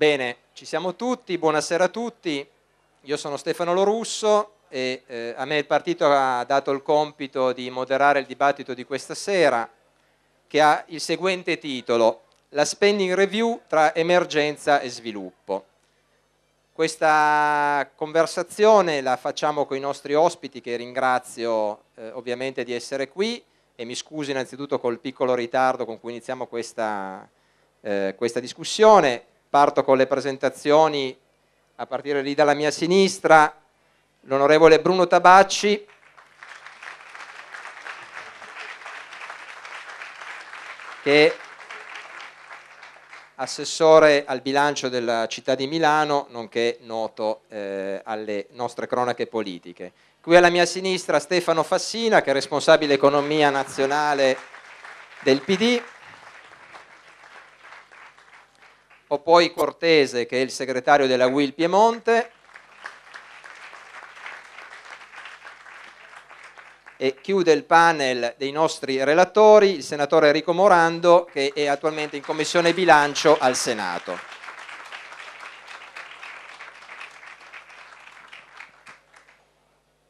Bene, ci siamo tutti, buonasera a tutti. Io sono Stefano Lorusso e eh, a me il partito ha dato il compito di moderare il dibattito di questa sera che ha il seguente titolo, la spending review tra emergenza e sviluppo. Questa conversazione la facciamo con i nostri ospiti che ringrazio eh, ovviamente di essere qui e mi scuso innanzitutto col piccolo ritardo con cui iniziamo questa, eh, questa discussione. Parto con le presentazioni a partire lì dalla mia sinistra, l'onorevole Bruno Tabacci. che è assessore al bilancio della città di Milano, nonché noto eh, alle nostre cronache politiche. Qui alla mia sinistra Stefano Fassina, che è responsabile economia nazionale del PD. o poi Cortese che è il segretario della Will Piemonte e chiude il panel dei nostri relatori il senatore Enrico Morando che è attualmente in commissione bilancio al Senato.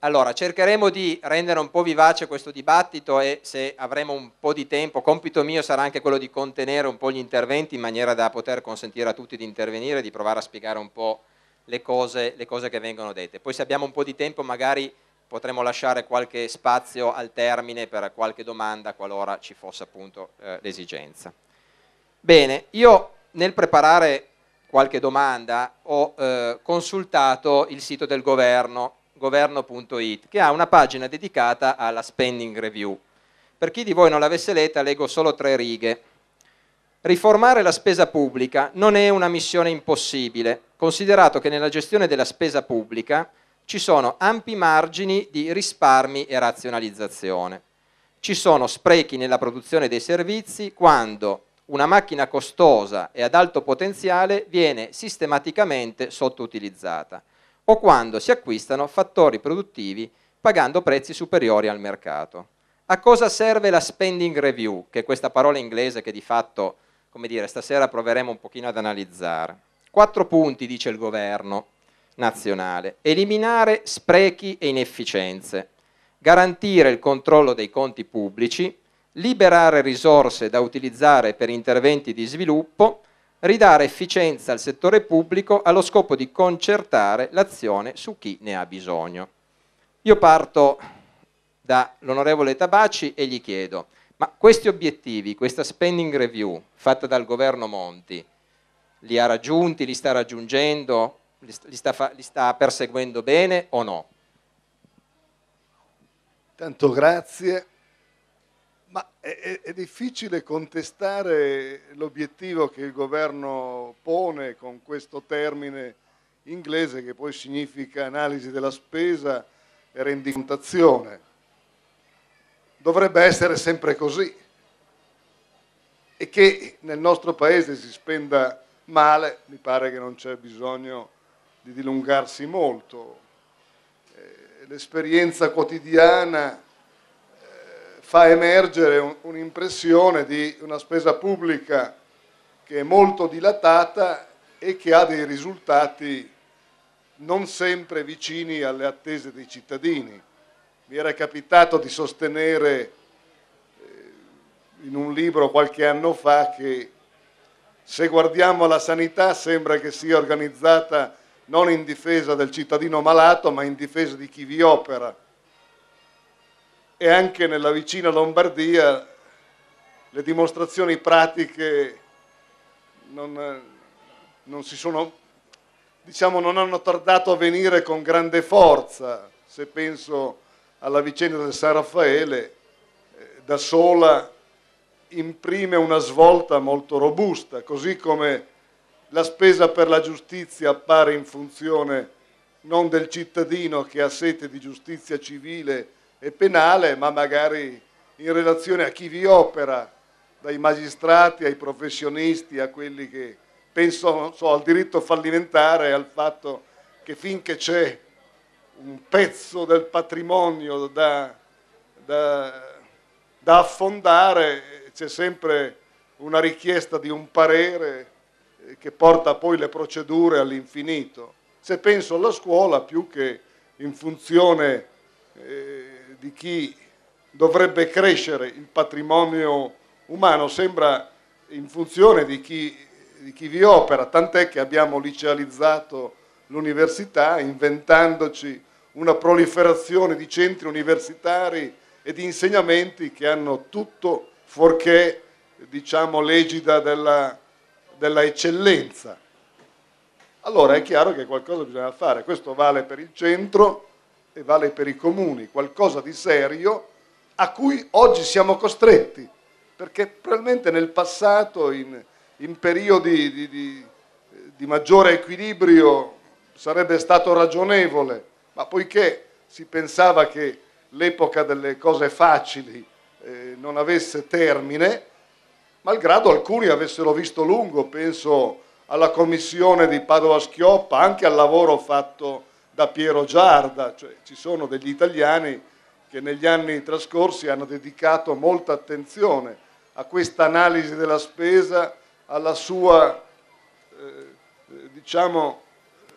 Allora, cercheremo di rendere un po' vivace questo dibattito e se avremo un po' di tempo, compito mio sarà anche quello di contenere un po' gli interventi in maniera da poter consentire a tutti di intervenire e di provare a spiegare un po' le cose, le cose che vengono dette. Poi se abbiamo un po' di tempo magari potremo lasciare qualche spazio al termine per qualche domanda qualora ci fosse appunto eh, l'esigenza. Bene, io nel preparare qualche domanda ho eh, consultato il sito del governo governo.it, che ha una pagina dedicata alla spending review. Per chi di voi non l'avesse letta, leggo solo tre righe. Riformare la spesa pubblica non è una missione impossibile, considerato che nella gestione della spesa pubblica ci sono ampi margini di risparmi e razionalizzazione. Ci sono sprechi nella produzione dei servizi quando una macchina costosa e ad alto potenziale viene sistematicamente sottoutilizzata o quando si acquistano fattori produttivi pagando prezzi superiori al mercato. A cosa serve la spending review, che è questa parola inglese che di fatto, come dire, stasera proveremo un pochino ad analizzare? Quattro punti, dice il governo nazionale. Eliminare sprechi e inefficienze, garantire il controllo dei conti pubblici, liberare risorse da utilizzare per interventi di sviluppo, ridare efficienza al settore pubblico allo scopo di concertare l'azione su chi ne ha bisogno. Io parto dall'onorevole Tabaci e gli chiedo, ma questi obiettivi, questa spending review fatta dal governo Monti, li ha raggiunti, li sta raggiungendo, li sta, li sta perseguendo bene o no? Tanto grazie. Ma è, è, difficile contestare l'obiettivo che il governo pone con questo termine inglese che poi significa analisi della spesa e rendicontazione. Dovrebbe essere sempre così e che nel nostro paese si spenda male, mi pare che non c'è bisogno di dilungarsi molto. Eh, l'esperienza quotidiana fa emergere un'impressione di una spesa pubblica che è molto dilatata e che ha dei risultati non sempre vicini alle attese dei cittadini. Mi era capitato di sostenere eh, in un libro qualche anno fa che se guardiamo la sanità sembra che sia organizzata non in difesa del cittadino malato ma in difesa di chi vi opera e anche nella vicina Lombardia le dimostrazioni pratiche non, non, sono, diciamo, non hanno tardato a venire con grande forza, se penso alla vicenda del San Raffaele, eh, da sola imprime una svolta molto robusta, così come la spesa per la giustizia appare in funzione non del cittadino che ha sete di giustizia civile, e penale, ma magari in relazione a chi vi opera, dai magistrati ai professionisti, a quelli che pensano so, al diritto fallimentare, al fatto che finché c'è un pezzo del patrimonio da, da, da affondare, c'è sempre una richiesta di un parere eh, che porta poi le procedure all'infinito. Se penso alla scuola, più che in funzione eh, di chi dovrebbe crescere il patrimonio umano, sembra in funzione di chi, di chi vi opera, tant'è che abbiamo licealizzato l'università inventandoci una proliferazione di centri universitari e di insegnamenti che hanno tutto fuorché diciamo, l'egida della, della eccellenza. Allora è chiaro che qualcosa bisogna fare, questo vale per il centro, e vale per i comuni, qualcosa di serio a cui oggi siamo costretti, perché probabilmente nel passato, in, in periodi di, di, di maggiore equilibrio, sarebbe stato ragionevole, ma poiché si pensava che l'epoca delle cose facili eh, non avesse termine, malgrado alcuni avessero visto lungo, penso alla commissione di Padova Schioppa, anche al lavoro fatto da Piero Giarda, cioè, ci sono degli italiani che negli anni trascorsi hanno dedicato molta attenzione a questa analisi della spesa, alla sua eh, eh diciamo, eh,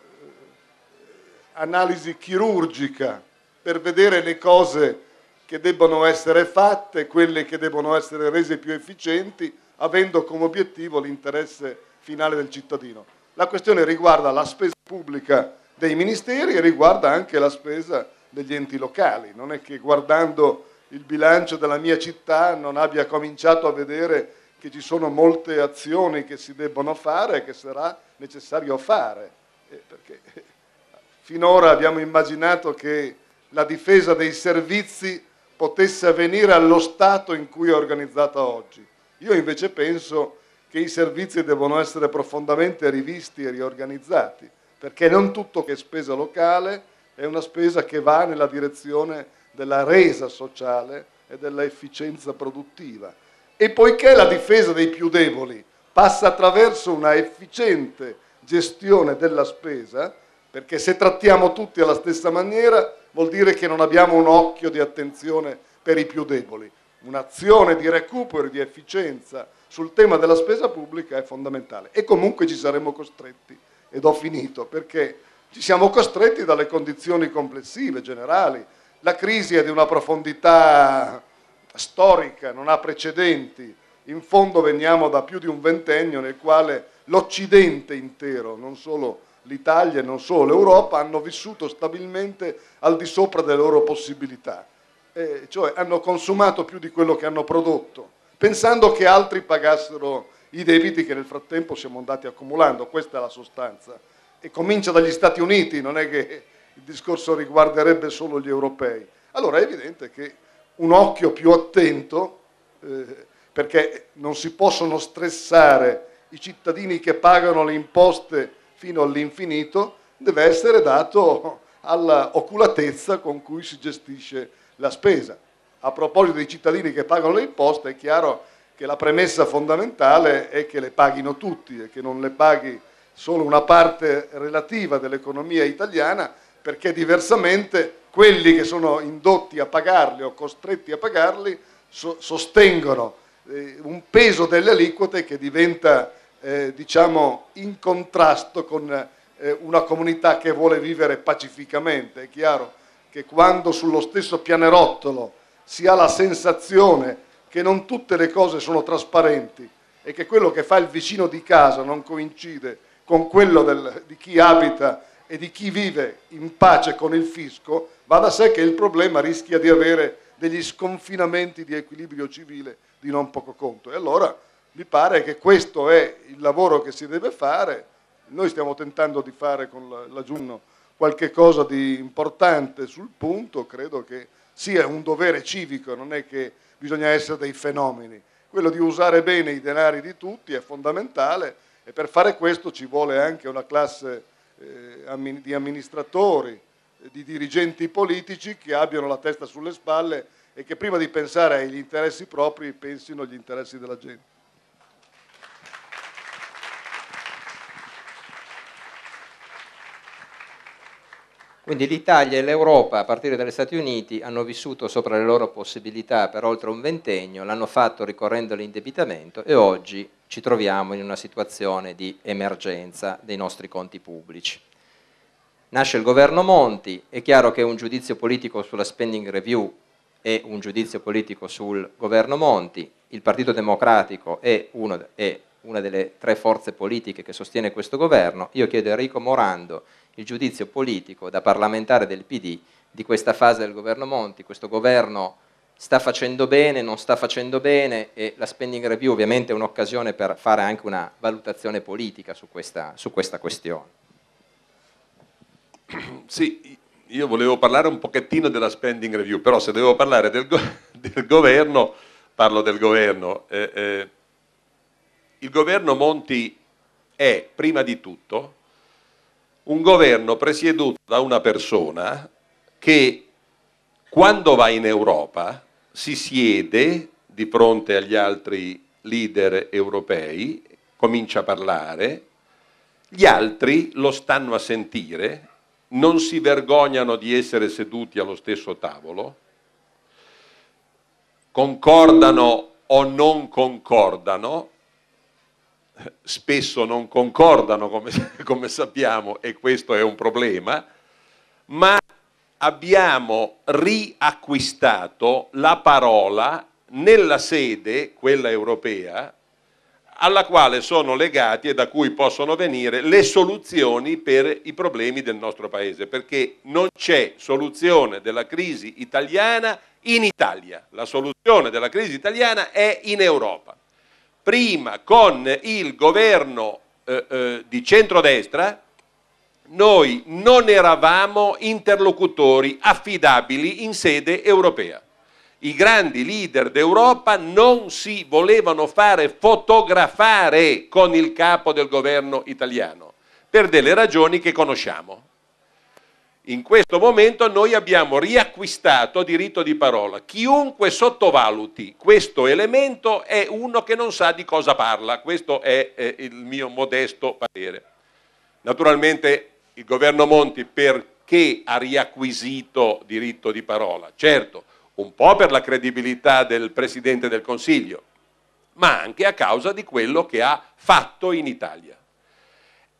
analisi chirurgica per vedere le cose che debbono essere fatte, quelle che debbono essere rese più efficienti, avendo come obiettivo l'interesse finale del cittadino. La questione riguarda la spesa pubblica dei ministeri e riguarda anche la spesa degli enti locali. Non è che guardando il bilancio della mia città non abbia cominciato a vedere che ci sono molte azioni che si debbono fare e che sarà necessario fare. Eh, perché eh, finora abbiamo immaginato che la difesa dei servizi potesse avvenire allo stato in cui è organizzata oggi. Io invece penso che i servizi devono essere profondamente rivisti e riorganizzati perché non tutto che è spesa locale è una spesa che va nella direzione della resa sociale e dell'efficienza produttiva. E poiché la difesa dei più deboli passa attraverso una efficiente gestione della spesa, perché se trattiamo tutti alla stessa maniera vuol dire che non abbiamo un occhio di attenzione per i più deboli. Un'azione di recupero e di efficienza sul tema della spesa pubblica è fondamentale e comunque ci saremmo costretti ed ho finito, perché ci siamo costretti dalle condizioni complessive, generali. La crisi è di una profondità storica, non ha precedenti. In fondo veniamo da più di un ventennio nel quale l'Occidente intero, non solo l'Italia e non solo l'Europa, hanno vissuto stabilmente al di sopra delle loro possibilità. Eh, cioè hanno consumato più di quello che hanno prodotto, pensando che altri pagassero i debiti che nel frattempo siamo andati accumulando, questa è la sostanza. E comincia dagli Stati Uniti, non è che il discorso riguarderebbe solo gli europei. Allora è evidente che un occhio più attento, eh, perché non si possono stressare i cittadini che pagano le imposte fino all'infinito, deve essere dato all'oculatezza con cui si gestisce la spesa. A proposito dei cittadini che pagano le imposte, è chiaro che la premessa fondamentale è che le paghino tutti e che non le paghi solo una parte relativa dell'economia italiana, perché diversamente quelli che sono indotti a pagarli o costretti a pagarli so sostengono eh, un peso delle aliquote che diventa eh, diciamo, in contrasto con eh, una comunità che vuole vivere pacificamente. È chiaro che quando sullo stesso pianerottolo si ha la sensazione che non tutte le cose sono trasparenti e che quello che fa il vicino di casa non coincide con quello del, di chi abita e di chi vive in pace con il fisco, va da sé che il problema rischia di avere degli sconfinamenti di equilibrio civile di non poco conto. E allora mi pare che questo è il lavoro che si deve fare. Noi stiamo tentando di fare con l'aggiunno qualche cosa di importante sul punto, credo che sì è un dovere civico, non è che bisogna essere dei fenomeni. Quello di usare bene i denari di tutti è fondamentale e per fare questo ci vuole anche una classe eh, di amministratori, eh, di dirigenti politici che abbiano la testa sulle spalle e che prima di pensare agli interessi propri pensino agli interessi della gente. Quindi l'Italia e l'Europa, a partire dagli Stati Uniti, hanno vissuto sopra le loro possibilità per oltre un ventennio, l'hanno fatto ricorrendo all'indebitamento e oggi ci troviamo in una situazione di emergenza dei nostri conti pubblici. Nasce il governo Monti, è chiaro che un giudizio politico sulla spending review è un giudizio politico sul governo Monti, il Partito Democratico è, uno, è una delle tre forze politiche che sostiene questo governo, io chiedo a Enrico Morando il giudizio politico da parlamentare del PD di questa fase del governo Monti, questo governo sta facendo bene, non sta facendo bene e la spending review ovviamente è un'occasione per fare anche una valutazione politica su questa, su questa questione. Sì, io volevo parlare un pochettino della spending review, però se devo parlare del, go del governo, parlo del governo. Eh, eh, il governo Monti è prima di tutto un governo presieduto da una persona che quando va in Europa si siede di fronte agli altri leader europei, comincia a parlare, gli altri lo stanno a sentire, non si vergognano di essere seduti allo stesso tavolo, concordano o non concordano, spesso non concordano, come, come sappiamo, e questo è un problema, ma abbiamo riacquistato la parola nella sede, quella europea, alla quale sono legati e da cui possono venire le soluzioni per i problemi del nostro Paese, perché non c'è soluzione della crisi italiana in Italia, la soluzione della crisi italiana è in Europa prima con il governo eh, eh, di centrodestra noi non eravamo interlocutori affidabili in sede europea. I grandi leader d'Europa non si volevano fare fotografare con il capo del governo italiano per delle ragioni che conosciamo. In questo momento noi abbiamo riacquistato diritto di parola. Chiunque sottovaluti questo elemento è uno che non sa di cosa parla. Questo è eh, il mio modesto parere. Naturalmente il governo Monti perché ha riacquisito diritto di parola? Certo, un po' per la credibilità del Presidente del Consiglio, ma anche a causa di quello che ha fatto in Italia.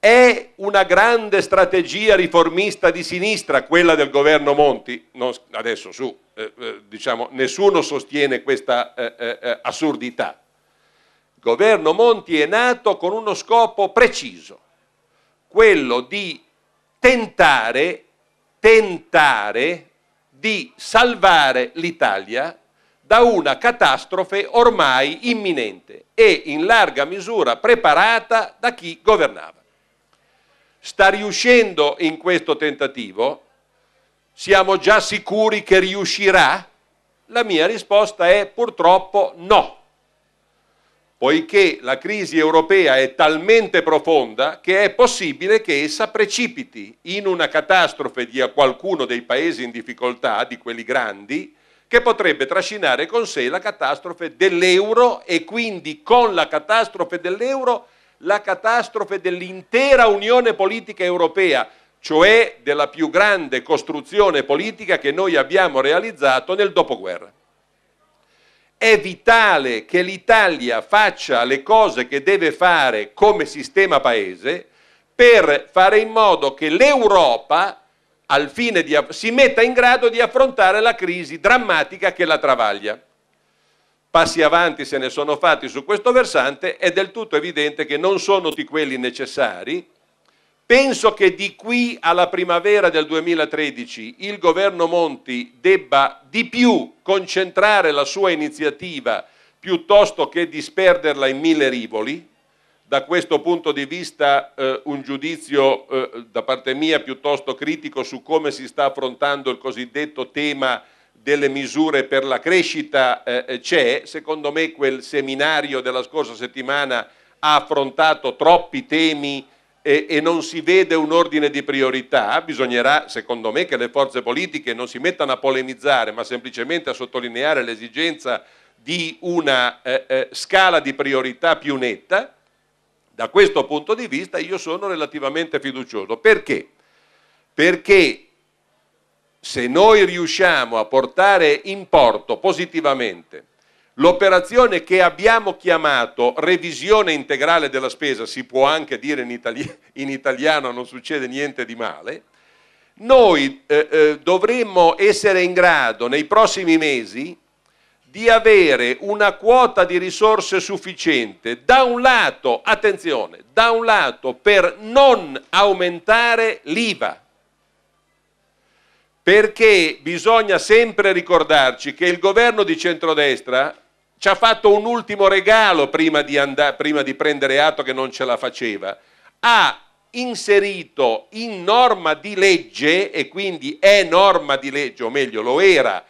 È una grande strategia riformista di sinistra quella del governo Monti? Non, adesso su, eh, eh, diciamo, nessuno sostiene questa eh, eh, eh assurdità. Il governo Monti è nato con uno scopo preciso, quello di tentare, tentare di salvare l'Italia da una catastrofe ormai imminente e in larga misura preparata da chi governava sta riuscendo in questo tentativo? Siamo già sicuri che riuscirà? La mia risposta è purtroppo no, poiché la crisi europea è talmente profonda che è possibile che essa precipiti in una catastrofe di qualcuno dei paesi in difficoltà, di quelli grandi, che potrebbe trascinare con sé la catastrofe dell'euro e quindi con la catastrofe dell'euro la catastrofe dell'intera Unione politica europea, cioè della più grande costruzione politica che noi abbiamo realizzato nel dopoguerra. È vitale che l'Italia faccia le cose che deve fare come sistema paese per fare in modo che l'Europa al fine di, si metta in grado di affrontare la crisi drammatica che la travaglia passi avanti se ne sono fatti su questo versante, è del tutto evidente che non sono tutti quelli necessari. Penso che di qui alla primavera del 2013 il governo Monti debba di più concentrare la sua iniziativa piuttosto che disperderla in mille rivoli. Da questo punto di vista eh, un giudizio eh, da parte mia piuttosto critico su come si sta affrontando il cosiddetto tema delle misure per la crescita eh, eh, c'è, secondo me quel seminario della scorsa settimana ha affrontato troppi temi e, eh, e, non si vede un ordine di priorità, bisognerà secondo me che le forze politiche non si mettano a polemizzare ma semplicemente a sottolineare l'esigenza di una eh, eh, scala di priorità più netta. Da questo punto di vista io sono relativamente fiducioso. Perché? Perché se noi riusciamo a portare in porto positivamente l'operazione che abbiamo chiamato revisione integrale della spesa, si può anche dire in, itali- in italiano non succede niente di male, noi eh, eh, dovremmo essere in grado nei prossimi mesi di avere una quota di risorse sufficiente, da un lato, attenzione, da un lato per non aumentare l'IVA, perché bisogna sempre ricordarci che il governo di centrodestra ci ha fatto un ultimo regalo prima di, andare, prima di prendere atto che non ce la faceva, ha inserito in norma di legge, e quindi è norma di legge, o meglio lo era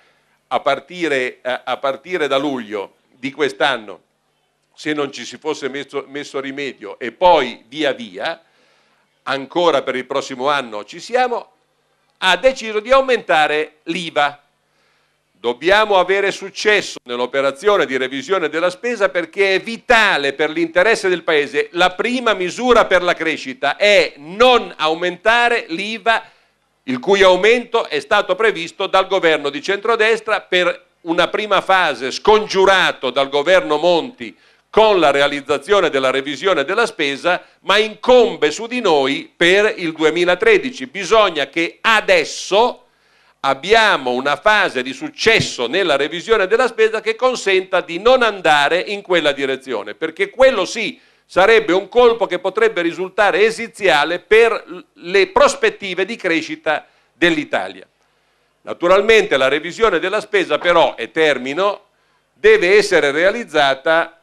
a partire, a partire da luglio di quest'anno, se non ci si fosse messo, messo rimedio e poi via via, ancora per il prossimo anno ci siamo, ha deciso di aumentare l'IVA. Dobbiamo avere successo nell'operazione di revisione della spesa perché è vitale per l'interesse del Paese. La prima misura per la crescita è non aumentare l'IVA, il cui aumento è stato previsto dal governo di centrodestra per una prima fase, scongiurato dal governo Monti con la realizzazione della revisione della spesa, ma incombe su di noi per il 2013. Bisogna che adesso abbiamo una fase di successo nella revisione della spesa che consenta di non andare in quella direzione, perché quello sì sarebbe un colpo che potrebbe risultare esiziale per le prospettive di crescita dell'Italia. Naturalmente la revisione della spesa però, e termino, deve essere realizzata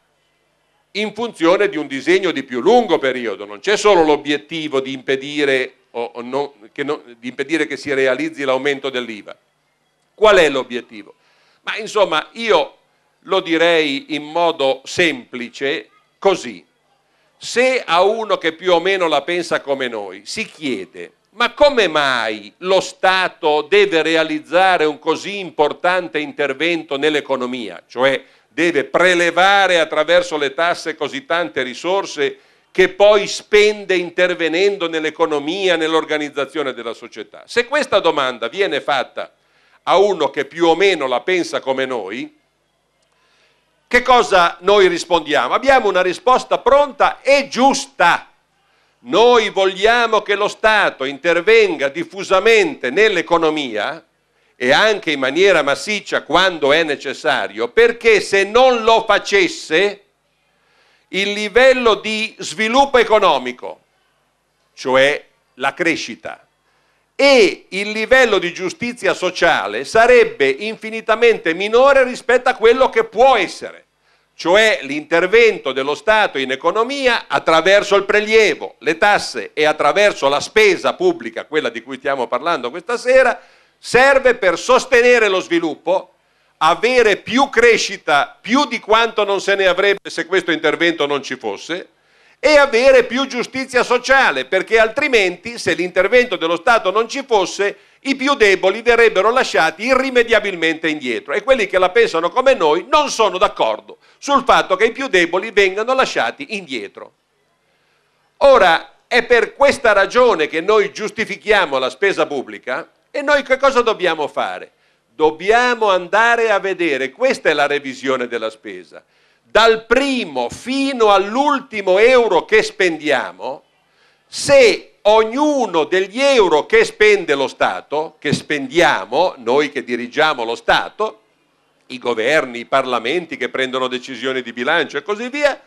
in funzione di un disegno di più lungo periodo, non c'è solo l'obiettivo di impedire, o, non, che non, di impedire che si realizzi l'aumento dell'IVA. Qual è l'obiettivo? Ma insomma io lo direi in modo semplice così. Se a uno che più o meno la pensa come noi si chiede ma come mai lo Stato deve realizzare un così importante intervento nell'economia, cioè deve prelevare attraverso le tasse così tante risorse che poi spende intervenendo nell'economia, nell'organizzazione della società. Se questa domanda viene fatta a uno che più o meno la pensa come noi, che cosa noi rispondiamo? Abbiamo una risposta pronta e giusta. Noi vogliamo che lo Stato intervenga diffusamente nell'economia e anche in maniera massiccia quando è necessario, perché se non lo facesse il livello di sviluppo economico, cioè la crescita, e il livello di giustizia sociale sarebbe infinitamente minore rispetto a quello che può essere, cioè l'intervento dello Stato in economia attraverso il prelievo, le tasse e attraverso la spesa pubblica, quella di cui stiamo parlando questa sera, serve per sostenere lo sviluppo, avere più crescita, più di quanto non se ne avrebbe se questo intervento non ci fosse, e avere più giustizia sociale, perché altrimenti se l'intervento dello Stato non ci fosse, i più deboli verrebbero lasciati irrimediabilmente indietro e quelli che la pensano come noi non sono d'accordo sul fatto che i più deboli vengano lasciati indietro. Ora, è per questa ragione che noi giustifichiamo la spesa pubblica e noi che cosa dobbiamo fare? Dobbiamo andare a vedere, questa è la revisione della spesa, dal primo fino all'ultimo euro che spendiamo, se ognuno degli euro che spende lo Stato, che spendiamo, noi che dirigiamo lo Stato, i governi, i parlamenti che prendono decisioni di bilancio e così via,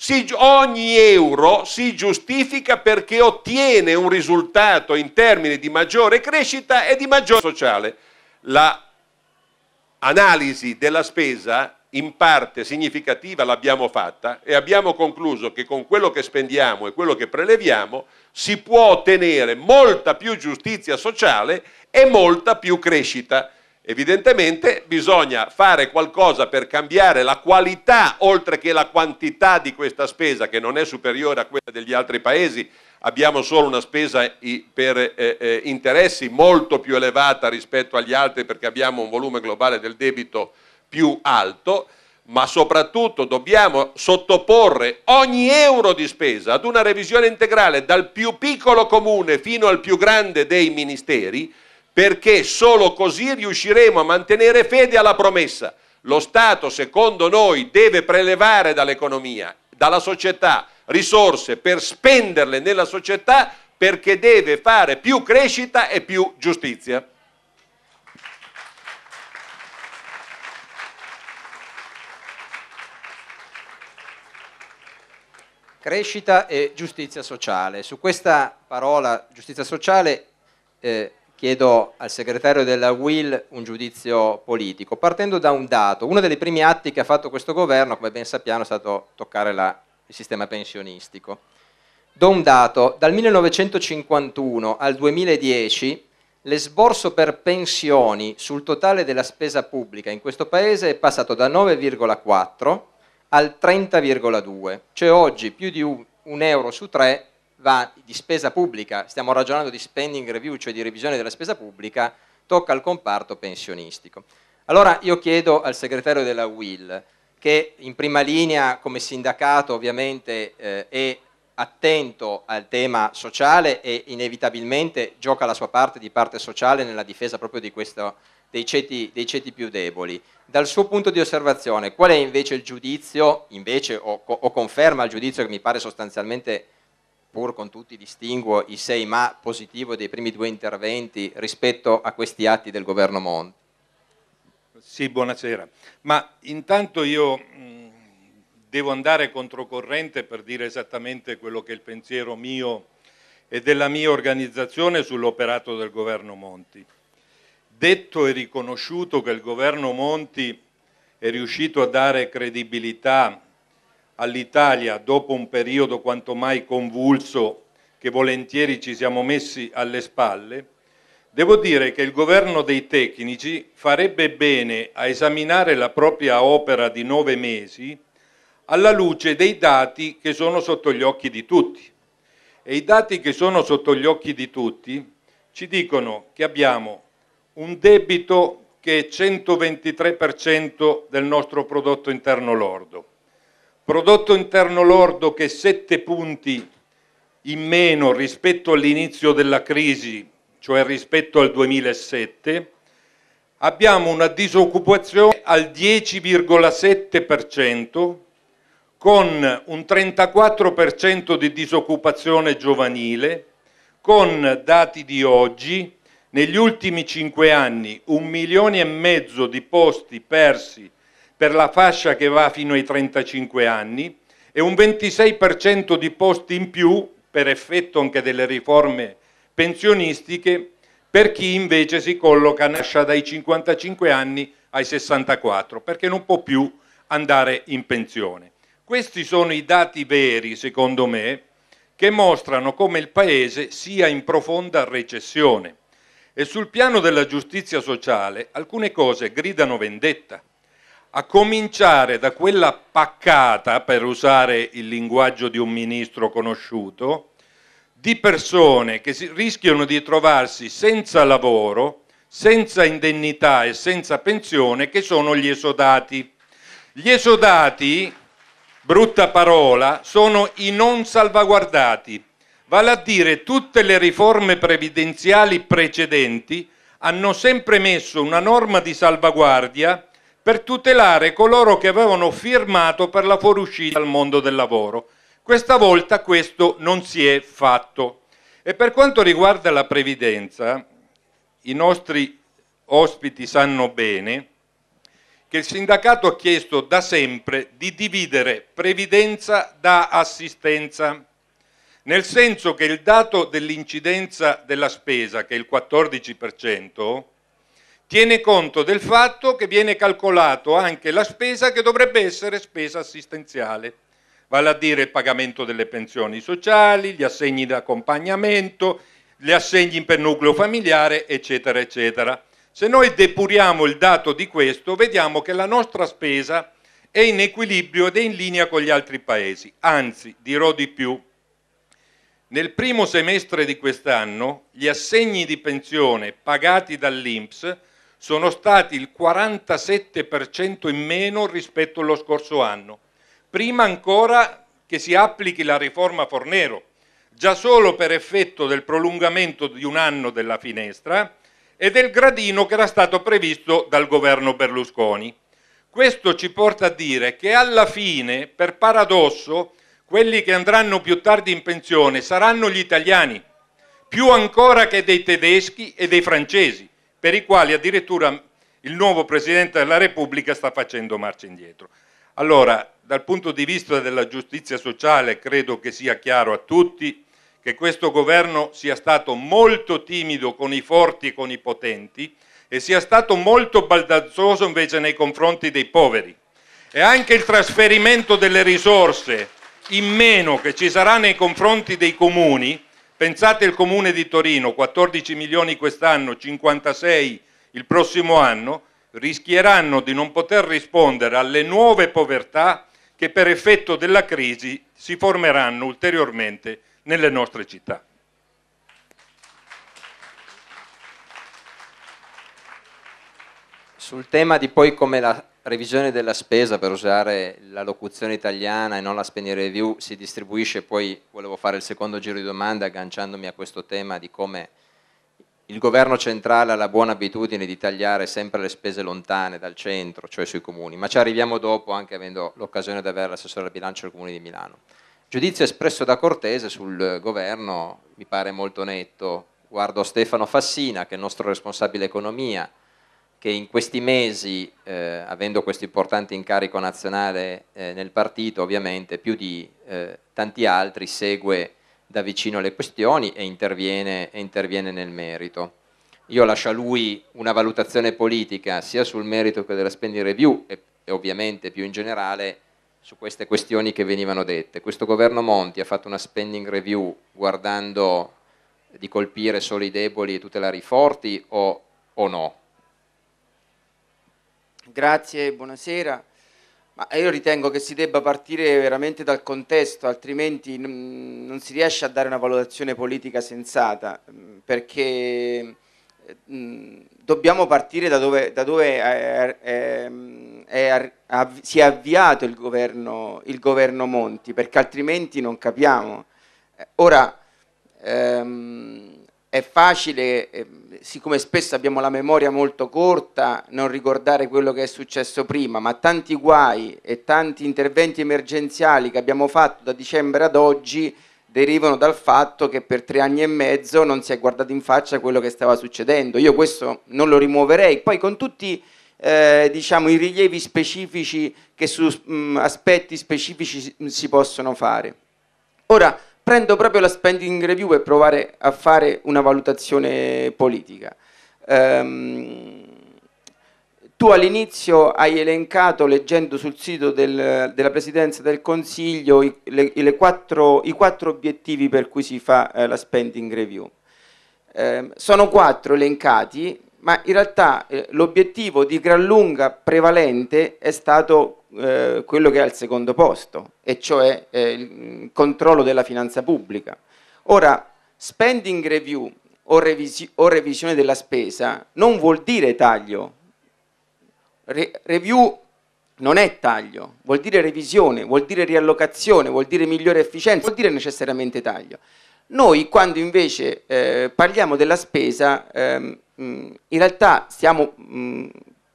si, ogni euro si giustifica perché ottiene un risultato in termini di maggiore crescita e di maggiore sociale. L'analisi La della spesa in parte significativa l'abbiamo fatta e abbiamo concluso che con quello che spendiamo e quello che preleviamo si può ottenere molta più giustizia sociale e molta più crescita. Evidentemente bisogna fare qualcosa per cambiare la qualità oltre che la quantità di questa spesa che non è superiore a quella degli altri paesi, abbiamo solo una spesa per eh, eh, interessi molto più elevata rispetto agli altri perché abbiamo un volume globale del debito più alto, ma soprattutto dobbiamo sottoporre ogni euro di spesa ad una revisione integrale dal più piccolo comune fino al più grande dei ministeri perché solo così riusciremo a mantenere fede alla promessa. Lo Stato, secondo noi, deve prelevare dall'economia, dalla società, risorse per spenderle nella società perché deve fare più crescita e più giustizia. Crescita e giustizia sociale. Su questa parola giustizia sociale eh, chiedo al segretario della WIL un giudizio politico, partendo da un dato. Uno dei primi atti che ha fatto questo governo, come ben sappiamo, è stato toccare la, il sistema pensionistico. Do un dato, dal 1951 al 2010 l'esborso per pensioni sul totale della spesa pubblica in questo Paese è passato da 9,4 al 30,2, cioè oggi più di un, un euro su tre va di spesa pubblica, stiamo ragionando di spending review, cioè di revisione della spesa pubblica, tocca al comparto pensionistico. Allora io chiedo al segretario della UIL, che in prima linea come sindacato ovviamente eh, è attento al tema sociale e inevitabilmente gioca la sua parte di parte sociale nella difesa proprio di questo, dei, ceti, dei ceti più deboli. Dal suo punto di osservazione qual è invece il giudizio, invece, o, o conferma il giudizio che mi pare sostanzialmente pur con tutti distinguo i sei ma positivo dei primi due interventi rispetto a questi atti del governo Monti. Sì, buonasera. Ma intanto io mh, mm, devo andare controcorrente per dire esattamente quello che è il pensiero mio e della mia organizzazione sull'operato del governo Monti. Detto e riconosciuto che il governo Monti è riuscito a dare credibilità all'Italia dopo un periodo quanto mai convulso che volentieri ci siamo messi alle spalle, devo dire che il governo dei tecnici farebbe bene a esaminare la propria opera di nove mesi alla luce dei dati che sono sotto gli occhi di tutti. E i dati che sono sotto gli occhi di tutti ci dicono che abbiamo un debito che è 123% del nostro prodotto interno lordo, prodotto interno lordo che 7 punti in meno rispetto all'inizio della crisi, cioè rispetto al 2007, abbiamo una disoccupazione al 10,7% con un 34% di disoccupazione giovanile, con dati di oggi, negli ultimi 5 anni un milione e mezzo di posti persi per la fascia che va fino ai 35 anni e un 26% di posti in più, per effetto anche delle riforme pensionistiche, per chi invece si colloca nasce dai 55 anni ai 64, perché non può più andare in pensione. Questi sono i dati veri, secondo me, che mostrano come il Paese sia in profonda recessione. E sul piano della giustizia sociale alcune cose gridano vendetta a cominciare da quella paccata, per usare il linguaggio di un ministro conosciuto, di persone che rischiano di trovarsi senza lavoro, senza indennità e senza pensione, che sono gli esodati. Gli esodati, brutta parola, sono i non salvaguardati, vale a dire tutte le riforme previdenziali precedenti hanno sempre messo una norma di salvaguardia per tutelare coloro che avevano firmato per la fuoriuscita al mondo del lavoro. Questa volta questo non si è fatto. E per quanto riguarda la previdenza, i nostri ospiti sanno bene che il sindacato ha chiesto da sempre di dividere previdenza da assistenza, nel senso che il dato dell'incidenza della spesa, che è il 14%, tiene conto del fatto che viene calcolato anche la spesa che dovrebbe essere spesa assistenziale, vale a dire il pagamento delle pensioni sociali, gli assegni di accompagnamento, gli assegni per nucleo familiare, eccetera, eccetera. Se noi depuriamo il dato di questo, vediamo che la nostra spesa è in equilibrio ed è in linea con gli altri paesi. Anzi, dirò di più, nel primo semestre di quest'anno gli assegni di pensione pagati dall'INPS sono stati il 47% in meno rispetto allo scorso anno, prima ancora che si applichi la riforma Fornero, già solo per effetto del prolungamento di un anno della finestra e del gradino che era stato previsto dal governo Berlusconi. Questo ci porta a dire che alla fine, per paradosso, quelli che andranno più tardi in pensione saranno gli italiani, più ancora che dei tedeschi e dei francesi per i quali addirittura il nuovo Presidente della Repubblica sta facendo marcia indietro. Allora, dal punto di vista della giustizia sociale, credo che sia chiaro a tutti che questo governo sia stato molto timido con i forti e con i potenti e sia stato molto baldanzoso invece nei confronti dei poveri. E anche il trasferimento delle risorse in meno che ci sarà nei confronti dei comuni Pensate il comune di Torino, 14 milioni quest'anno, 56 il prossimo anno, rischieranno di non poter rispondere alle nuove povertà che per effetto della crisi si formeranno ulteriormente nelle nostre città. Sul tema di poi come la revisione della spesa, per usare la locuzione italiana e non la spending review, si distribuisce, poi volevo fare il secondo giro di domande agganciandomi a questo tema di come il governo centrale ha la buona abitudine di tagliare sempre le spese lontane dal centro, cioè sui comuni, ma ci arriviamo dopo anche avendo l'occasione di avere l'assessore al bilancio del Comune di Milano. Giudizio espresso da Cortese sul governo mi pare molto netto, guardo Stefano Fassina che è il nostro responsabile economia, che in questi mesi, eh, avendo questo importante incarico nazionale eh, nel partito, ovviamente più di eh, tanti altri segue da vicino le questioni e interviene, e interviene, nel merito. Io lascio a lui una valutazione politica sia sul merito che della spending review e, e ovviamente più in generale su queste questioni che venivano dette. Questo governo Monti ha fatto una spending review guardando di colpire solo i deboli e tutelare i forti o, o no? Grazie, buonasera. Ma io ritengo che si debba partire veramente dal contesto, altrimenti non si riesce a dare una valutazione politica sensata, mm, perché eh, mm, dobbiamo partire da dove, da dove è, è, è, av, si è avviato il governo, il governo, Monti, perché altrimenti non capiamo. Eh, ora, ehm, è facile... Ehm, siccome spesso abbiamo la memoria molto corta, non ricordare quello che è successo prima, ma tanti guai e tanti interventi emergenziali che abbiamo fatto da dicembre ad oggi derivano dal fatto che per tre anni e mezzo non si è guardato in faccia quello che stava succedendo. Io questo non lo rimuoverei. Poi con tutti eh, diciamo, i rilievi specifici che su mh, mm, aspetti specifici si, si possono fare. Ora, prendo proprio la spending review per provare a fare una valutazione politica. Um, tu all'inizio hai elencato, leggendo sul sito del, della Presidenza del Consiglio, i, le, le quattro, i, quattro, obiettivi per cui si fa eh, la spending review. Um, sono quattro elencati, ma in realtà eh, l'obiettivo di gran lunga prevalente è stato eh, quello che è al secondo posto, e cioè eh, il mm, controllo della finanza pubblica. Ora, spending review o, revisi o revisione della spesa non vuol dire taglio. Re review non è taglio, vuol dire revisione, vuol dire riallocazione, vuol dire migliore efficienza, vuol dire necessariamente taglio. Noi quando invece eh, parliamo della spesa ehm, Mm, in realtà stiamo mm,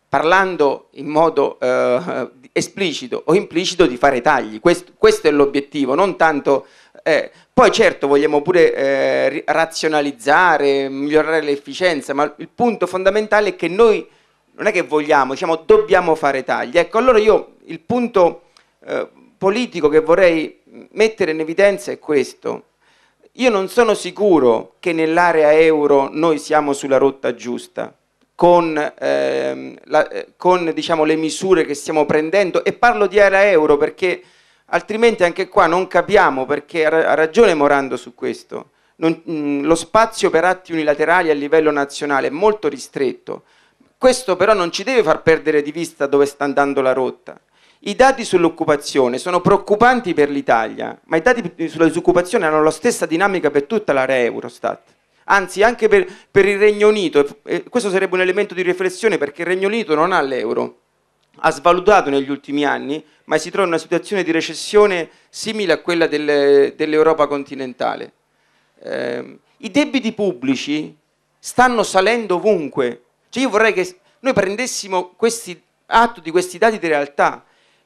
parlando in modo eh, esplicito o implicito di fare tagli, questo, questo è l'obiettivo, non tanto... Eh, poi certo vogliamo pure eh, razionalizzare, migliorare l'efficienza, ma il punto fondamentale è che noi non è che vogliamo, diciamo dobbiamo fare tagli. Ecco, allora io il punto eh, politico che vorrei mettere in evidenza è questo. Io non sono sicuro che nell'area euro noi siamo sulla rotta giusta con, ehm, la, eh, con diciamo, le misure che stiamo prendendo e parlo di area euro perché altrimenti anche qua non capiamo perché ha ragione Morando su questo. Non, mh, mm, lo spazio per atti unilaterali a livello nazionale è molto ristretto. Questo però non ci deve far perdere di vista dove sta andando la rotta. I dati sull'occupazione sono preoccupanti per l'Italia, ma i dati sulla disoccupazione hanno la stessa dinamica per tutta l'area Eurostat. Anzi, anche per, per il Regno Unito, e questo sarebbe un elemento di riflessione perché il Regno Unito non ha l'euro, ha svalutato negli ultimi anni, ma si trova in una situazione di recessione simile a quella del, dell'Europa continentale. Eh, I debiti pubblici stanno salendo ovunque. Cioè io vorrei che noi prendessimo questi, atto di questi dati di realtà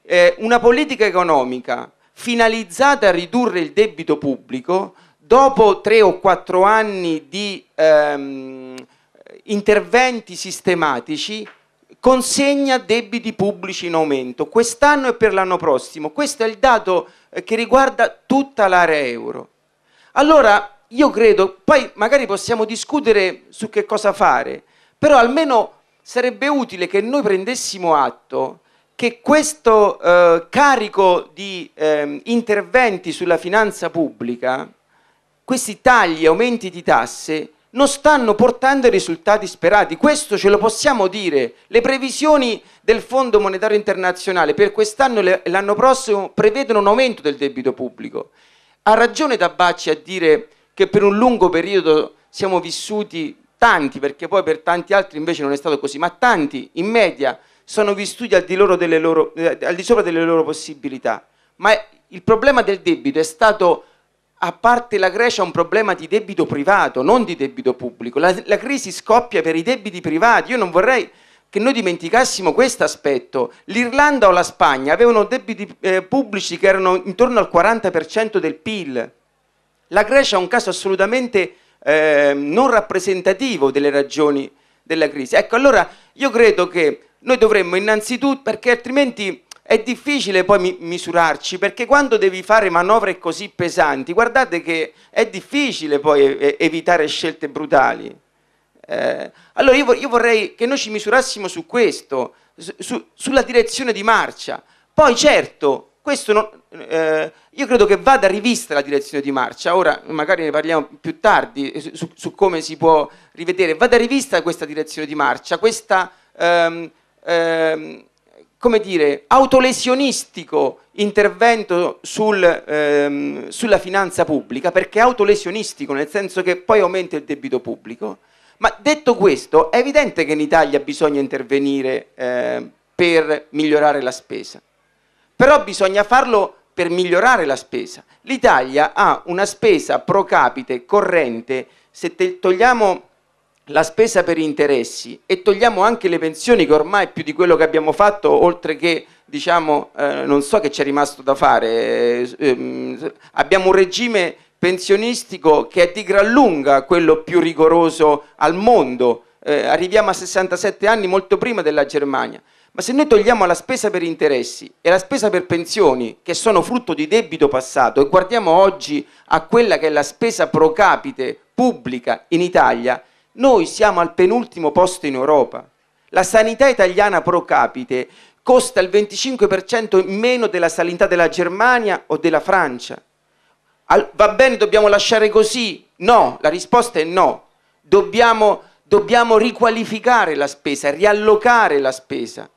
eh, una politica economica finalizzata a ridurre il debito pubblico dopo tre o quattro anni di ehm, interventi sistematici consegna debiti pubblici in aumento quest'anno e per l'anno prossimo. Questo è il dato eh, che riguarda tutta l'area euro. Allora io credo, poi magari possiamo discutere su che cosa fare, però almeno sarebbe utile che noi prendessimo atto che questo eh, carico di eh, interventi sulla finanza pubblica, questi tagli e aumenti di tasse, non stanno portando i risultati sperati. Questo ce lo possiamo dire. Le previsioni del Fondo Monetario Internazionale per quest'anno e l'anno prossimo prevedono un aumento del debito pubblico. Ha ragione Tabacci a dire che per un lungo periodo siamo vissuti tanti, perché poi per tanti altri invece non è stato così, ma tanti in media sono vissuti al di, loro, eh, al di sopra delle loro possibilità. Ma il problema del debito è stato a parte la Grecia un problema di debito privato, non di debito pubblico. La, la, crisi scoppia per i debiti privati. Io non vorrei che noi dimenticassimo questo aspetto. L'Irlanda o la Spagna avevano debiti eh, pubblici che erano intorno al 40% del PIL. La Grecia è un caso assolutamente eh, non rappresentativo delle ragioni della crisi. Ecco, allora io credo che noi dovremmo innanzitutto, perché altrimenti è difficile poi misurarci, perché quando devi fare manovre così pesanti, guardate che è difficile poi evitare scelte brutali. Eh, allora io, io, vorrei che noi ci misurassimo su questo, su, sulla direzione di marcia. Poi certo, non, eh, io credo che vada rivista la direzione di marcia, ora magari ne parliamo più tardi su, su come si può rivedere, vada rivista questa direzione di marcia, questa... Ehm, eh, come dire, autolesionistico intervento sul, ehm, sulla finanza pubblica, perché è autolesionistico nel senso che poi aumenta il debito pubblico. Ma detto questo, è evidente che in Italia bisogna intervenire eh, per migliorare la spesa, però bisogna farlo per migliorare la spesa. L'Italia ha una spesa pro capite corrente, se togliamo la spesa per interessi e togliamo anche le pensioni che ormai più di quello che abbiamo fatto, oltre che diciamo, eh, non so che c'è rimasto da fare, eh, abbiamo un regime pensionistico che è di gran lunga quello più rigoroso al mondo, eh, arriviamo a 67 anni molto prima della Germania. Ma se noi togliamo la spesa per interessi e la spesa per pensioni, che sono frutto di debito passato, e guardiamo oggi a quella che è la spesa pro capite pubblica in Italia, noi siamo al penultimo posto in Europa. La sanità italiana pro capite costa il 25% in meno della sanità della Germania o della Francia. Al, va bene, dobbiamo lasciare così? No, la risposta è no. Dobbiamo, dobbiamo riqualificare la spesa, riallocare la spesa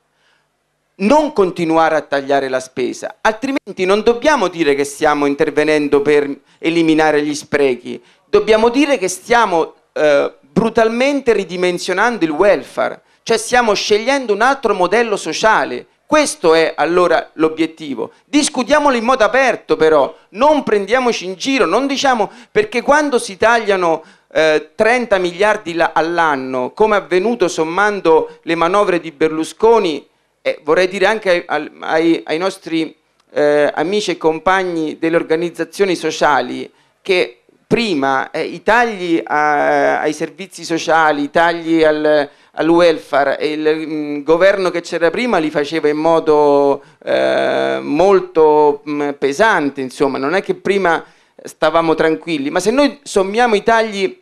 non continuare a tagliare la spesa, altrimenti non dobbiamo dire che stiamo intervenendo per eliminare gli sprechi, dobbiamo dire che stiamo eh, brutalmente ridimensionando il welfare, cioè stiamo scegliendo un altro modello sociale. Questo è allora l'obiettivo. Discutiamolo in modo aperto però, non prendiamoci in giro, non diciamo perché quando si tagliano eh, 30 miliardi all'anno, come è avvenuto sommando le manovre di Berlusconi, eh, vorrei dire anche ai, ai, nostri eh, amici e compagni delle organizzazioni sociali che prima eh, i tagli a, eh, ai servizi sociali, i tagli al, al welfare, il, il mm, governo che c'era prima li faceva in modo eh, molto mh, mm, pesante, insomma, non è che prima stavamo tranquilli, ma se noi sommiamo i tagli,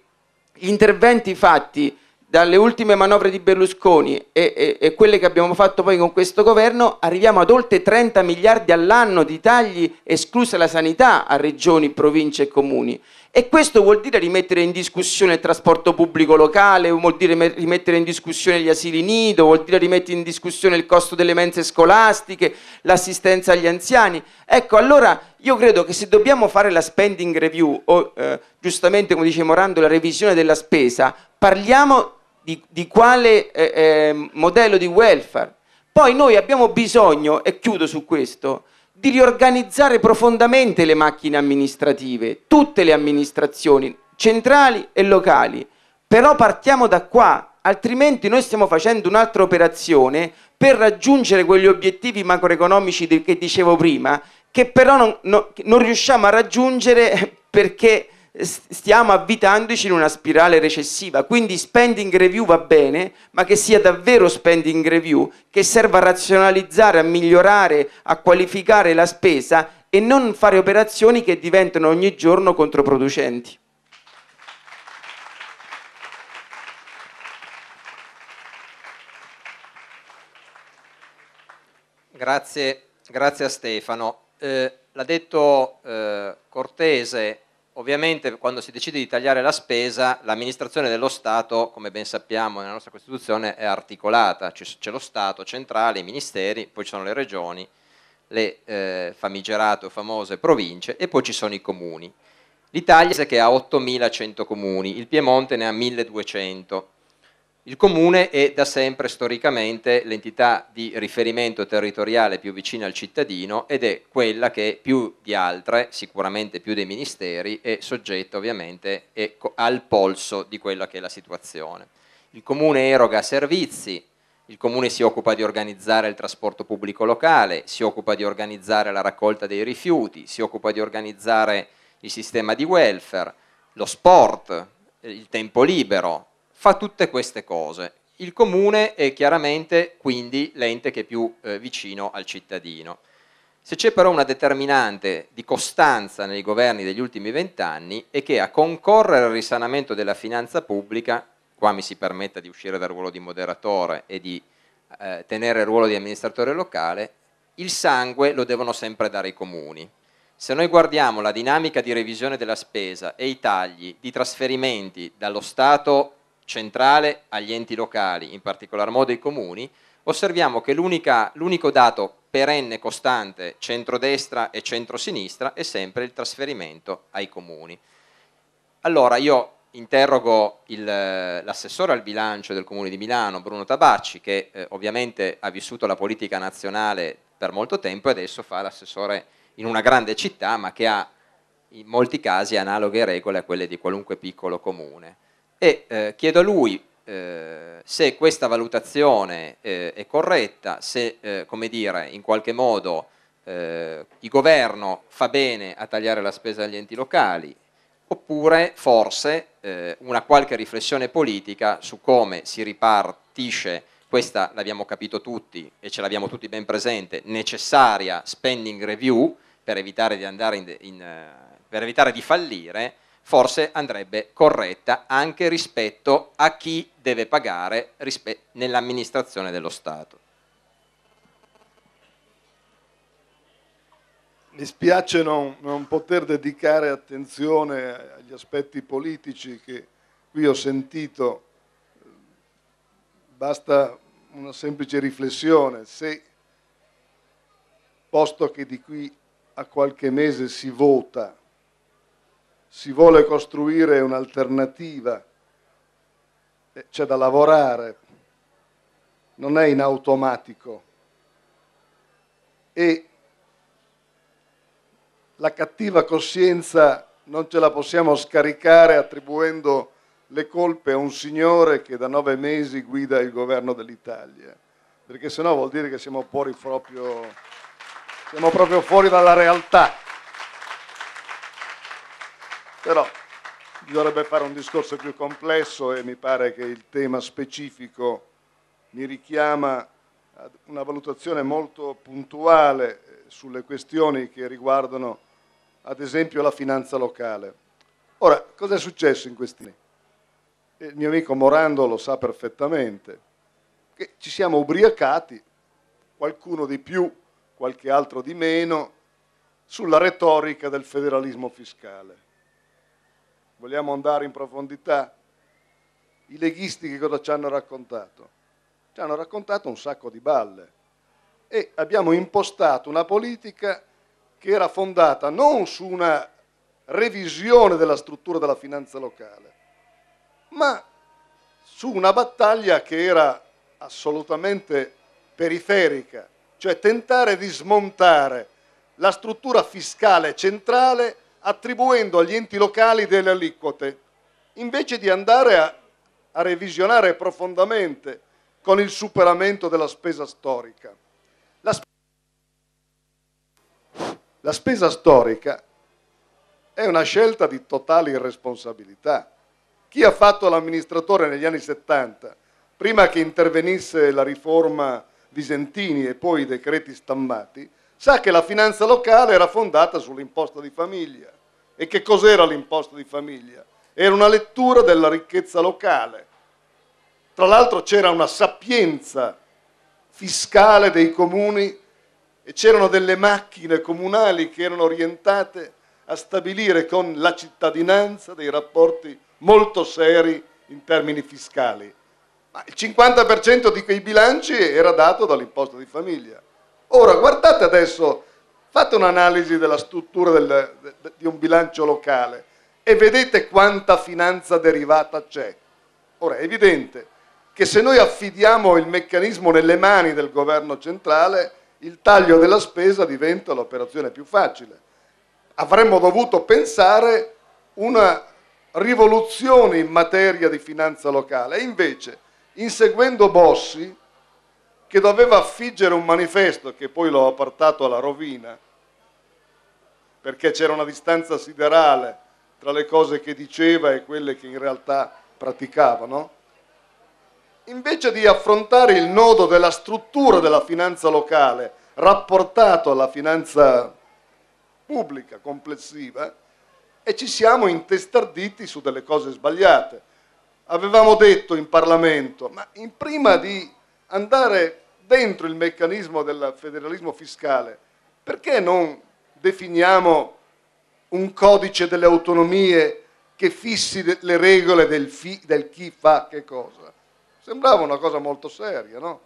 gli interventi fatti dalle ultime manovre di Berlusconi e, e, e quelle che abbiamo fatto poi con questo governo, arriviamo ad oltre 30 miliardi all'anno di tagli, esclusa la sanità, a regioni, province e comuni. E questo vuol dire rimettere in discussione il trasporto pubblico locale, vuol dire rimettere in discussione gli asili nido, vuol dire rimettere in discussione il costo delle mense scolastiche, l'assistenza agli anziani. Ecco, allora io credo che se dobbiamo fare la spending review o eh, giustamente, come dice Morando, la revisione della spesa, parliamo di, di quale eh, eh, modello di welfare. Poi noi abbiamo bisogno, e chiudo su questo, di riorganizzare profondamente le macchine amministrative, tutte le amministrazioni, centrali e locali. Però partiamo da qua, altrimenti noi stiamo facendo un'altra operazione per raggiungere quegli obiettivi macroeconomici che dicevo prima, che però non, no, non riusciamo a raggiungere perché stiamo avvitandoci in una spirale recessiva. Quindi spending review va bene, ma che sia davvero spending review, che serva a razionalizzare, a migliorare, a qualificare la spesa e non fare operazioni che diventano ogni giorno controproducenti. Grazie, grazie a Stefano. Eh, l'ha detto eh, Cortese, Ovviamente quando si decide di tagliare la spesa, l'amministrazione dello Stato, come ben sappiamo nella nostra Costituzione, è articolata, c'è lo Stato centrale, i ministeri, poi ci sono le regioni, le eh, famigerate o famose province e poi ci sono i comuni. L'Italia che ha 8.100 comuni, il Piemonte ne ha 1.200 il comune è da sempre storicamente l'entità di riferimento territoriale più vicina al cittadino ed è quella che più di altre, sicuramente più dei ministeri, è soggetta ovviamente è ecco, al polso di quella che è la situazione. Il comune eroga servizi, il comune si occupa di organizzare il trasporto pubblico locale, si occupa di organizzare la raccolta dei rifiuti, si occupa di organizzare il sistema di welfare, lo sport, il tempo libero, fa tutte queste cose. Il comune è chiaramente quindi l'ente che è più eh, vicino al cittadino. Se c'è però una determinante di costanza nei governi degli ultimi vent'anni è che a concorrere al risanamento della finanza pubblica, qua mi si permetta di uscire dal ruolo di moderatore e di eh, tenere il ruolo di amministratore locale, il sangue lo devono sempre dare i comuni. Se noi guardiamo la dinamica di revisione della spesa e i tagli di trasferimenti dallo Stato centrale agli enti locali, in particolar modo i comuni, osserviamo che l'unico dato perenne costante centrodestra e centrosinistra è sempre il trasferimento ai comuni. Allora io interrogo l'assessore al bilancio del Comune di Milano, Bruno Tabacci, che eh, ovviamente ha vissuto la politica nazionale per molto tempo e adesso fa l'assessore in una grande città, ma che ha in molti casi analoghe regole a quelle di qualunque piccolo comune e eh, chiedo a lui eh, se questa valutazione eh, è corretta, se eh, come dire, in qualche modo eh, il governo fa bene a tagliare la spesa agli enti locali oppure forse eh, una qualche riflessione politica su come si ripartisce questa l'abbiamo capito tutti e ce l'abbiamo tutti ben presente, necessaria spending review per evitare di, in, in, per evitare di fallire forse andrebbe corretta anche rispetto a chi deve pagare nell'amministrazione dello Stato. Mi spiace non, non, poter dedicare attenzione agli aspetti politici che qui ho sentito, basta una semplice riflessione, se posto che di qui a qualche mese si vota si vuole costruire un'alternativa, eh, c'è da lavorare, non è in automatico. E la cattiva coscienza non ce la possiamo scaricare attribuendo le colpe a un signore che da nove mesi guida il governo dell'Italia, perché sennò vuol dire che siamo proprio, siamo proprio fuori dalla realtà. Però dovrebbe fare un discorso più complesso e mi pare che il tema specifico mi richiama ad una valutazione molto puntuale eh, sulle questioni che riguardano ad esempio la finanza locale. Ora, cosa è successo in questi anni? Il mio amico Morando lo sa perfettamente, che ci siamo ubriacati, qualcuno di più, qualche altro di meno, sulla retorica del federalismo fiscale vogliamo andare in profondità, i leghisti che cosa ci hanno raccontato? Ci hanno raccontato un sacco di balle e abbiamo impostato una politica che era fondata non su una revisione della struttura della finanza locale, ma su una battaglia che era assolutamente periferica, cioè tentare di smontare la struttura fiscale centrale attribuendo agli enti locali delle aliquote, invece di andare a, a revisionare profondamente con il superamento della spesa storica. La, sp la spesa storica è una scelta di totale irresponsabilità. Chi ha fatto l'amministratore negli anni 70, prima che intervenisse la riforma Visentini e poi i decreti stammati, sa che la finanza locale era fondata sull'imposta di famiglia. E che cos'era l'imposta di famiglia? Era una lettura della ricchezza locale. Tra l'altro c'era una sapienza fiscale dei comuni e c'erano delle macchine comunali che erano orientate a stabilire con la cittadinanza dei rapporti molto seri in termini fiscali. Ma il 50% di quei bilanci era dato dall'imposta di famiglia Ora, guardate adesso, fate un'analisi della struttura del, de, di un bilancio locale e vedete quanta finanza derivata c'è. Ora, è evidente che se noi affidiamo il meccanismo nelle mani del governo centrale, il taglio della spesa diventa l'operazione più facile. Avremmo dovuto pensare una rivoluzione in materia di finanza locale e invece, inseguendo Bossi, che doveva affiggere un manifesto che poi l'ho portato alla rovina, perché c'era una distanza siderale tra le cose che diceva e quelle che in realtà praticava, no? Invece di affrontare il nodo della struttura della finanza locale rapportato alla finanza pubblica complessiva, e ci siamo intestarditi su delle cose sbagliate. Avevamo detto in Parlamento, ma in prima di andare dentro il meccanismo del federalismo fiscale, perché non definiamo un codice delle autonomie che fissi le regole del, fi, del chi fa che cosa? Sembrava una cosa molto seria, no?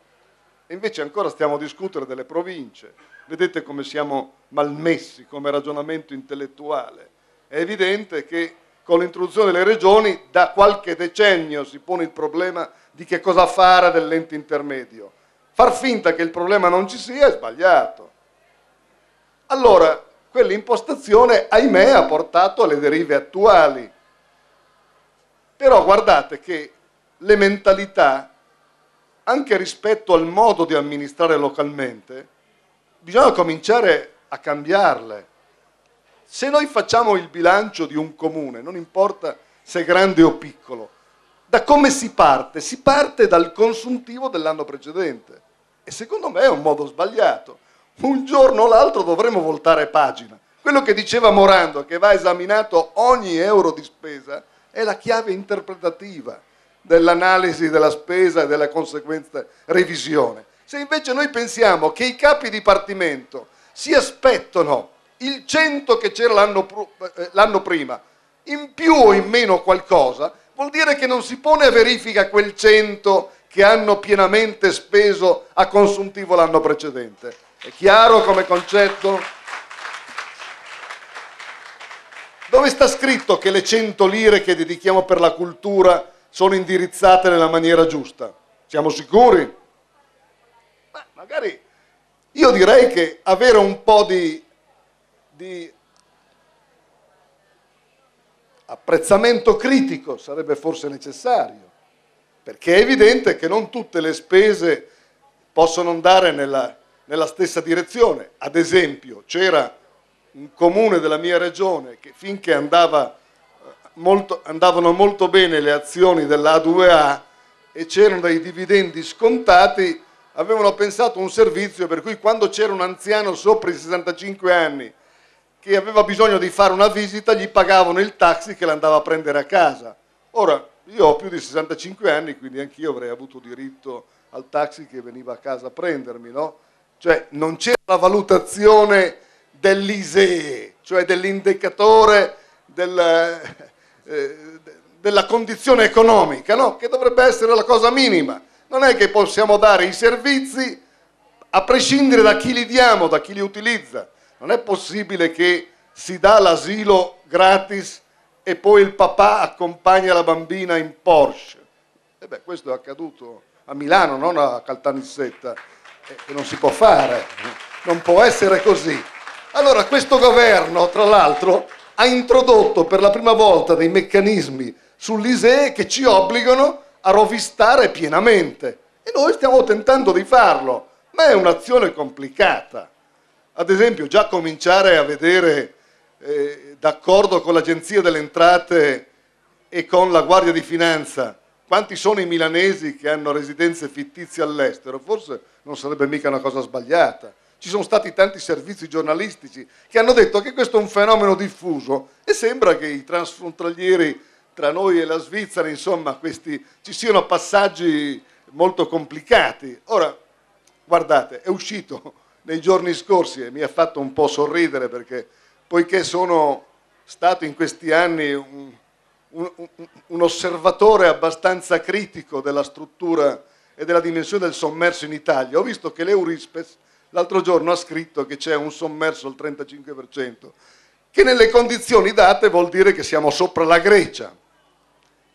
E invece ancora stiamo a discutere delle province. Vedete come siamo malmessi come ragionamento intellettuale. È evidente che con l'introduzione delle regioni da qualche decennio si pone il problema di che cosa fare dell'ente intermedio. Far finta che il problema non ci sia è sbagliato. Allora, quell'impostazione, ahimè, ha portato alle derive attuali. Però guardate che le mentalità, anche rispetto al modo di amministrare localmente, bisogna cominciare a cambiarle. Se noi facciamo il bilancio di un comune, non importa se grande o piccolo, da come si parte? Si parte dal consuntivo dell'anno precedente e secondo me è un modo sbagliato. Un giorno o l'altro dovremo voltare pagina. Quello che diceva Morando, che va esaminato ogni euro di spesa, è la chiave interpretativa dell'analisi della spesa e della conseguente revisione. Se invece noi pensiamo che i capi dipartimento si aspettano il 100 che c'era l'anno, eh, l'anno prima, in più o in meno qualcosa, vuol dire che non si pone a verifica quel 100 che hanno pienamente speso a consuntivo l'anno precedente. È chiaro come concetto? Dove sta scritto che le 100 lire che dedichiamo per la cultura sono indirizzate nella maniera giusta? Siamo sicuri? Beh, magari io direi che avere un po' di, di apprezzamento critico sarebbe forse necessario, perché è evidente che non tutte le spese possono andare nella, nella stessa direzione. Ad esempio, c'era un comune della mia regione che finché andava eh, molto, andavano molto bene le azioni dell'A2A e c'erano dei dividendi scontati, avevano pensato un servizio per cui quando c'era un anziano sopra i 65 anni che aveva bisogno di fare una visita, gli pagavano il taxi che l'andava a prendere a casa. Ora, io ho più di 65 anni, quindi anch'io avrei avuto diritto al taxi che veniva a casa a prendermi, no? Cioè, non c'era la valutazione dell'ISEE, cioè dell'indicatore del, eh, eh, della condizione economica, no? Che dovrebbe essere la cosa minima. Non è che possiamo dare i servizi a prescindere da chi li diamo, da chi li utilizza. Non è possibile che si dà l'asilo gratis e poi il papà accompagna la bambina in Porsche. E eh beh, questo è accaduto a Milano, non a Caltanissetta, eh, che non si può fare, non può essere così. Allora questo governo, tra l'altro, ha introdotto per la prima volta dei meccanismi sull'ISEE che ci obbligano a rovistare pienamente. E noi stiamo tentando di farlo, ma è un'azione complicata. Ad esempio già cominciare a vedere, eh, d'accordo con l'Agenzia delle Entrate e con la Guardia di Finanza, quanti sono i milanesi che hanno residenze fittizie all'estero, forse non sarebbe mica una cosa sbagliata. Ci sono stati tanti servizi giornalistici che hanno detto che questo è un fenomeno diffuso e sembra che i transfrontalieri tra noi e la Svizzera, insomma, questi, ci siano passaggi molto complicati. Ora, guardate, è uscito nei giorni scorsi e mi ha fatto un po' sorridere perché poiché sono stato in questi anni un, un, un osservatore abbastanza critico della struttura e della dimensione del sommerso in Italia, ho visto che l'Eurispes l'altro giorno ha scritto che c'è un sommerso al 35%, che nelle condizioni date vuol dire che siamo sopra la Grecia.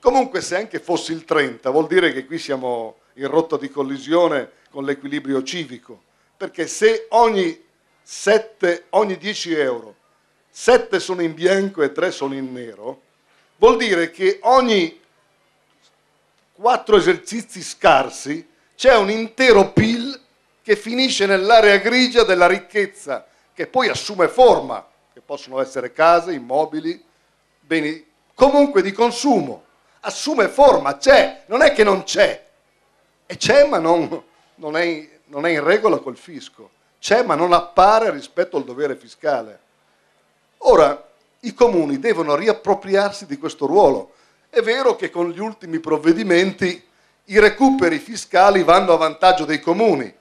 Comunque se anche fosse il 30 vuol dire che qui siamo in rotta di collisione con l'equilibrio civico perché se ogni 7, ogni 10 euro, 7 sono in bianco e 3 sono in nero, vuol dire che ogni 4 esercizi scarsi c'è un intero PIL che finisce nell'area grigia della ricchezza, che poi assume forma, che possono essere case, immobili, beni comunque di consumo, assume forma, c'è, non è che non c'è, e c'è ma non, non è non è in regola col fisco, c'è ma non appare rispetto al dovere fiscale. Ora, i comuni devono riappropriarsi di questo ruolo. È vero che con gli ultimi provvedimenti i recuperi fiscali vanno a vantaggio dei comuni,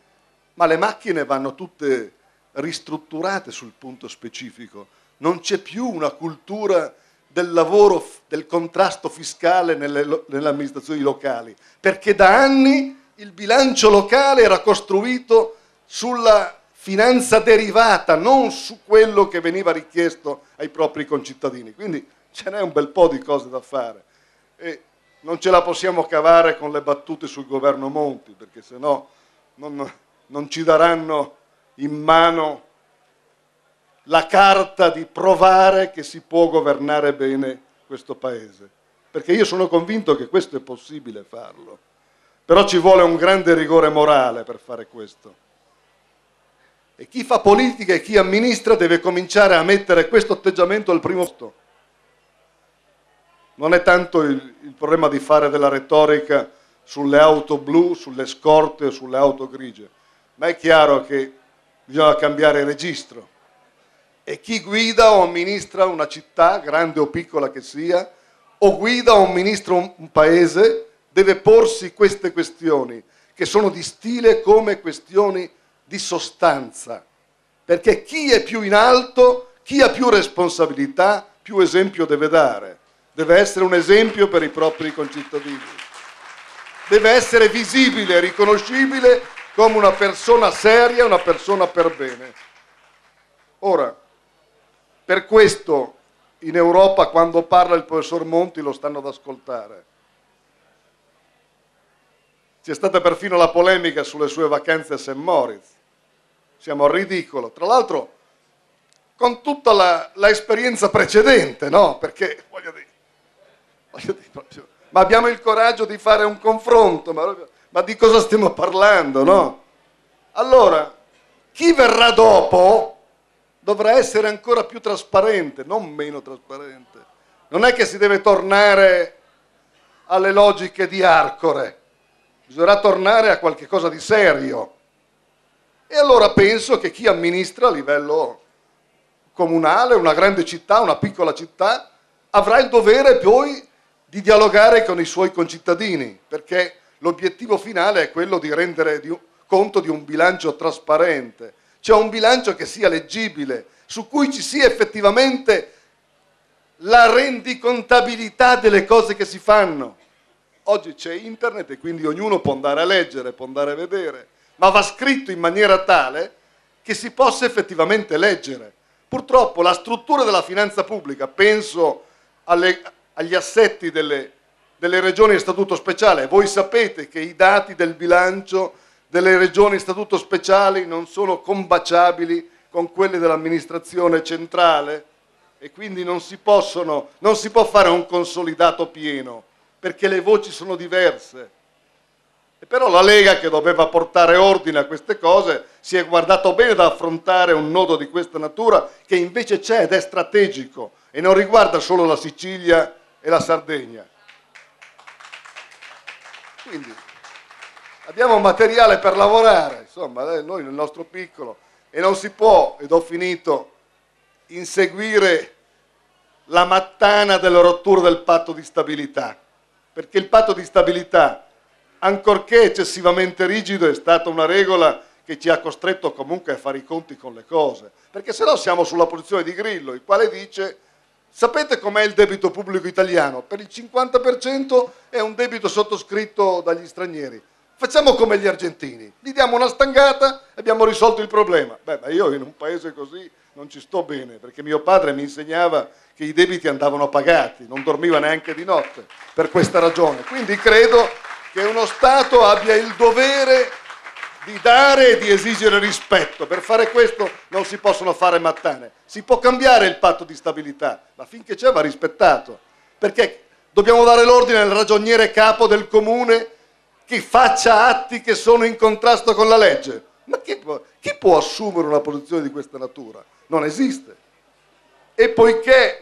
ma le macchine vanno tutte ristrutturate sul punto specifico. Non c'è più una cultura del lavoro, del contrasto fiscale nelle, nelle amministrazioni locali, perché da anni il bilancio locale era costruito sulla finanza derivata, non su quello che veniva richiesto ai propri concittadini. Quindi ce n'è un bel po' di cose da fare. E non ce la possiamo cavare con le battute sul governo Monti, perché se no non, non ci daranno in mano la carta di provare che si può governare bene questo Paese. Perché io sono convinto che questo è possibile farlo. Però ci vuole un grande rigore morale per fare questo. E chi fa politica e chi amministra deve cominciare a mettere questo atteggiamento al primo posto. Non è tanto il, il problema di fare della retorica sulle auto blu, sulle scorte o sulle auto grigie, ma è chiaro che bisogna cambiare registro. E chi guida o amministra una città, grande o piccola che sia, o guida o amministra un, un paese, deve porsi queste questioni, che sono di stile come questioni di sostanza. Perché chi è più in alto, chi ha più responsabilità, più esempio deve dare. Deve essere un esempio per i propri concittadini. Deve essere visibile, riconoscibile come una persona seria, una persona per bene. Ora, per questo in Europa quando parla il professor Monti lo stanno ad ascoltare, c'è stata perfino la polemica sulle sue vacanze a St. Moritz. Siamo al ridicolo. Tra l'altro, con tutta la, la esperienza precedente, no? Perché, voglio dire, voglio dire proprio, ma abbiamo il coraggio di fare un confronto, ma, ma di cosa stiamo parlando, no? Allora, chi verrà dopo dovrà essere ancora più trasparente, non meno trasparente. Non è che si deve tornare alle logiche di Arcore Bisognerà tornare a qualche cosa di serio. E allora penso che chi amministra a livello comunale, una grande città, una piccola città, avrà il dovere poi di dialogare con i suoi concittadini, perché l'obiettivo finale è quello di rendere di, conto di un bilancio trasparente, cioè un bilancio che sia leggibile, su cui ci sia effettivamente la rendicontabilità delle cose che si fanno. Oggi c'è internet e quindi ognuno può andare a leggere, può andare a vedere, ma va scritto in maniera tale che si possa effettivamente leggere. Purtroppo la struttura della finanza pubblica, penso alle, agli assetti delle, delle regioni in statuto speciale, voi sapete che i dati del bilancio delle regioni in statuto speciale non sono combaciabili con quelli dell'amministrazione centrale e quindi non si, possono, non si può fare un consolidato pieno perché le voci sono diverse. E però la Lega, che doveva portare ordine a queste cose, si è guardato bene da affrontare un nodo di questa natura che invece c'è ed è strategico e non riguarda solo la Sicilia e la Sardegna. Quindi abbiamo materiale per lavorare, insomma, eh, noi nel nostro piccolo, e non si può, ed ho finito, inseguire la mattana della rottura del patto di stabilità perché il patto di stabilità, ancorché eccessivamente rigido, è stata una regola che ci ha costretto comunque a fare i conti con le cose, perché se no siamo sulla posizione di Grillo, il quale dice Sapete com'è il debito pubblico italiano? Per il 50% è un debito sottoscritto dagli stranieri. Facciamo come gli argentini, gli diamo una stangata e abbiamo risolto il problema. Beh, ma io in un paese così non ci sto bene, perché mio padre mi insegnava che i debiti andavano pagati, non dormiva neanche di notte per questa ragione. Quindi credo che uno Stato abbia il dovere di dare e di esigere rispetto. Per fare questo non si possono fare mattane. Si può cambiare il patto di stabilità, ma finché c'è va rispettato. Perché dobbiamo dare l'ordine al ragioniere capo del comune che faccia atti che sono in contrasto con la legge. Ma chi può, chi può assumere una posizione di questa natura? Non esiste. E poiché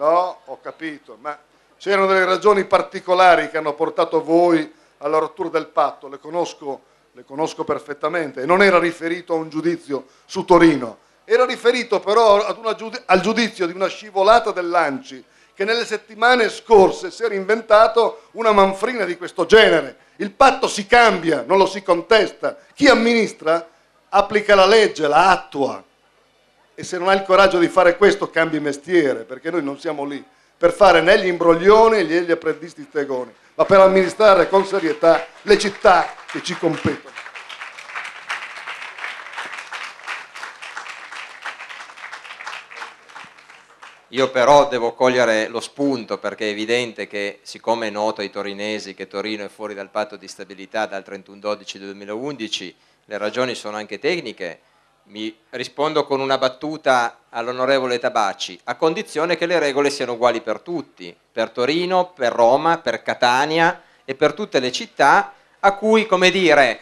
No, ho capito, ma c'erano delle ragioni particolari che hanno portato voi alla rottura del patto, le conosco, le conosco perfettamente, e non era riferito a un giudizio su Torino, era riferito però giud al giudizio di una scivolata del Lanci che nelle settimane scorse si era inventato una manfrina di questo genere. Il patto si cambia, non lo si contesta. Chi amministra applica la legge, la attua. E se non hai il coraggio di fare questo, cambi mestiere, perché noi non siamo lì per fare né gli imbroglioni né gli apprendisti stregoni, ma per amministrare con serietà le città che ci competono. Io però devo cogliere lo spunto perché è evidente che siccome è noto ai torinesi che Torino è fuori dal patto di stabilità dal 31-12-2011, le ragioni sono anche tecniche, mi rispondo con una battuta all'onorevole Tabacci, a condizione che le regole siano uguali per tutti, per Torino, per Roma, per Catania e per tutte le città a cui, come dire,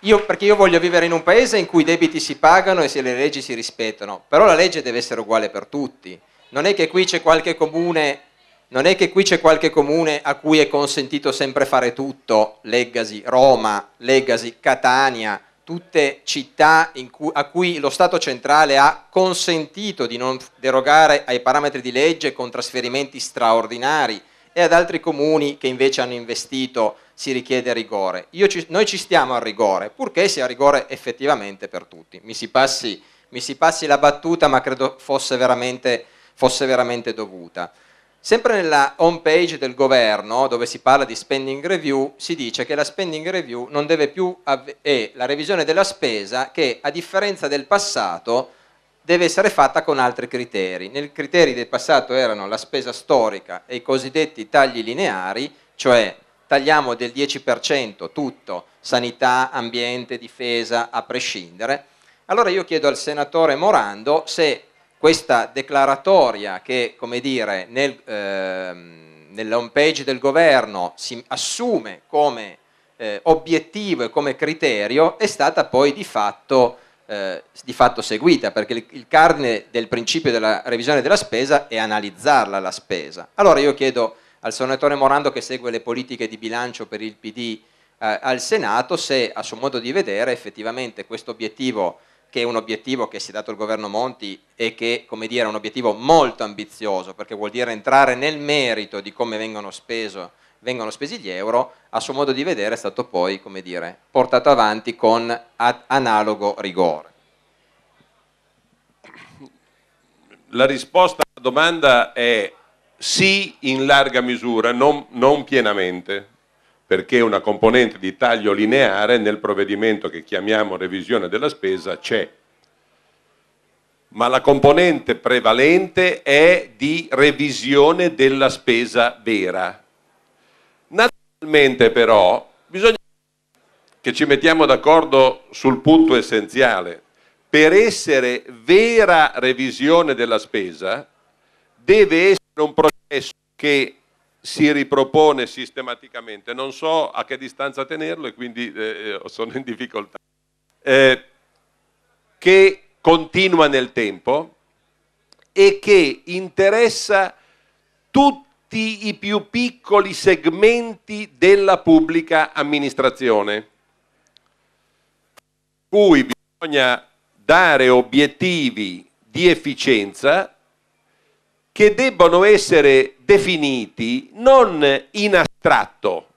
io, perché io voglio vivere in un paese in cui i debiti si pagano e se le leggi si rispettano, però la legge deve essere uguale per tutti. Non è che qui c'è qualche comune, qualche comune a cui è consentito sempre fare tutto, leggasi Roma, leggasi Catania, tutte città cui, a cui lo Stato centrale ha consentito di non derogare ai parametri di legge con trasferimenti straordinari e ad altri comuni che invece hanno investito si richiede rigore. Ci, noi ci stiamo al rigore, purché sia rigore effettivamente per tutti. Mi si passi, mi si passi la battuta, ma credo fosse veramente, fosse veramente dovuta. Sempre nella home page del governo, dove si parla di spending review, si dice che la spending review non deve più è la revisione della spesa che, a differenza del passato, deve essere fatta con altri criteri. Nei criteri del passato erano la spesa storica e i cosiddetti tagli lineari, cioè tagliamo del 10% tutto, sanità, ambiente, difesa, a prescindere. Allora io chiedo al senatore Morando se questa declaratoria che, come dire, nel, ehm, nell'home page del governo si assume come eh, obiettivo e come criterio, è stata poi di fatto, eh, di fatto seguita, perché il, il cardine del principio della revisione della spesa è analizzarla la spesa. Allora io chiedo al senatore Morando che segue le politiche di bilancio per il PD eh, al Senato se a suo modo di vedere effettivamente questo obiettivo che è un obiettivo che si è dato il governo Monti e che come dire, è un obiettivo molto ambizioso, perché vuol dire entrare nel merito di come vengono, speso, vengono spesi gli euro, a suo modo di vedere è stato poi dire, portato avanti con analogo rigore. La risposta alla domanda è sì in larga misura, non, non pienamente, perché una componente di taglio lineare nel provvedimento che chiamiamo revisione della spesa c'è. Ma la componente prevalente è di revisione della spesa vera. Naturalmente però bisogna che ci mettiamo d'accordo sul punto essenziale. Per essere vera revisione della spesa deve essere un processo che si ripropone sistematicamente. Non so a che distanza tenerlo e quindi eh, eh sono in difficoltà. Eh, che continua nel tempo e che interessa tutti i più piccoli segmenti della pubblica amministrazione. Cui bisogna dare obiettivi di efficienza che debbano essere definiti non in astratto,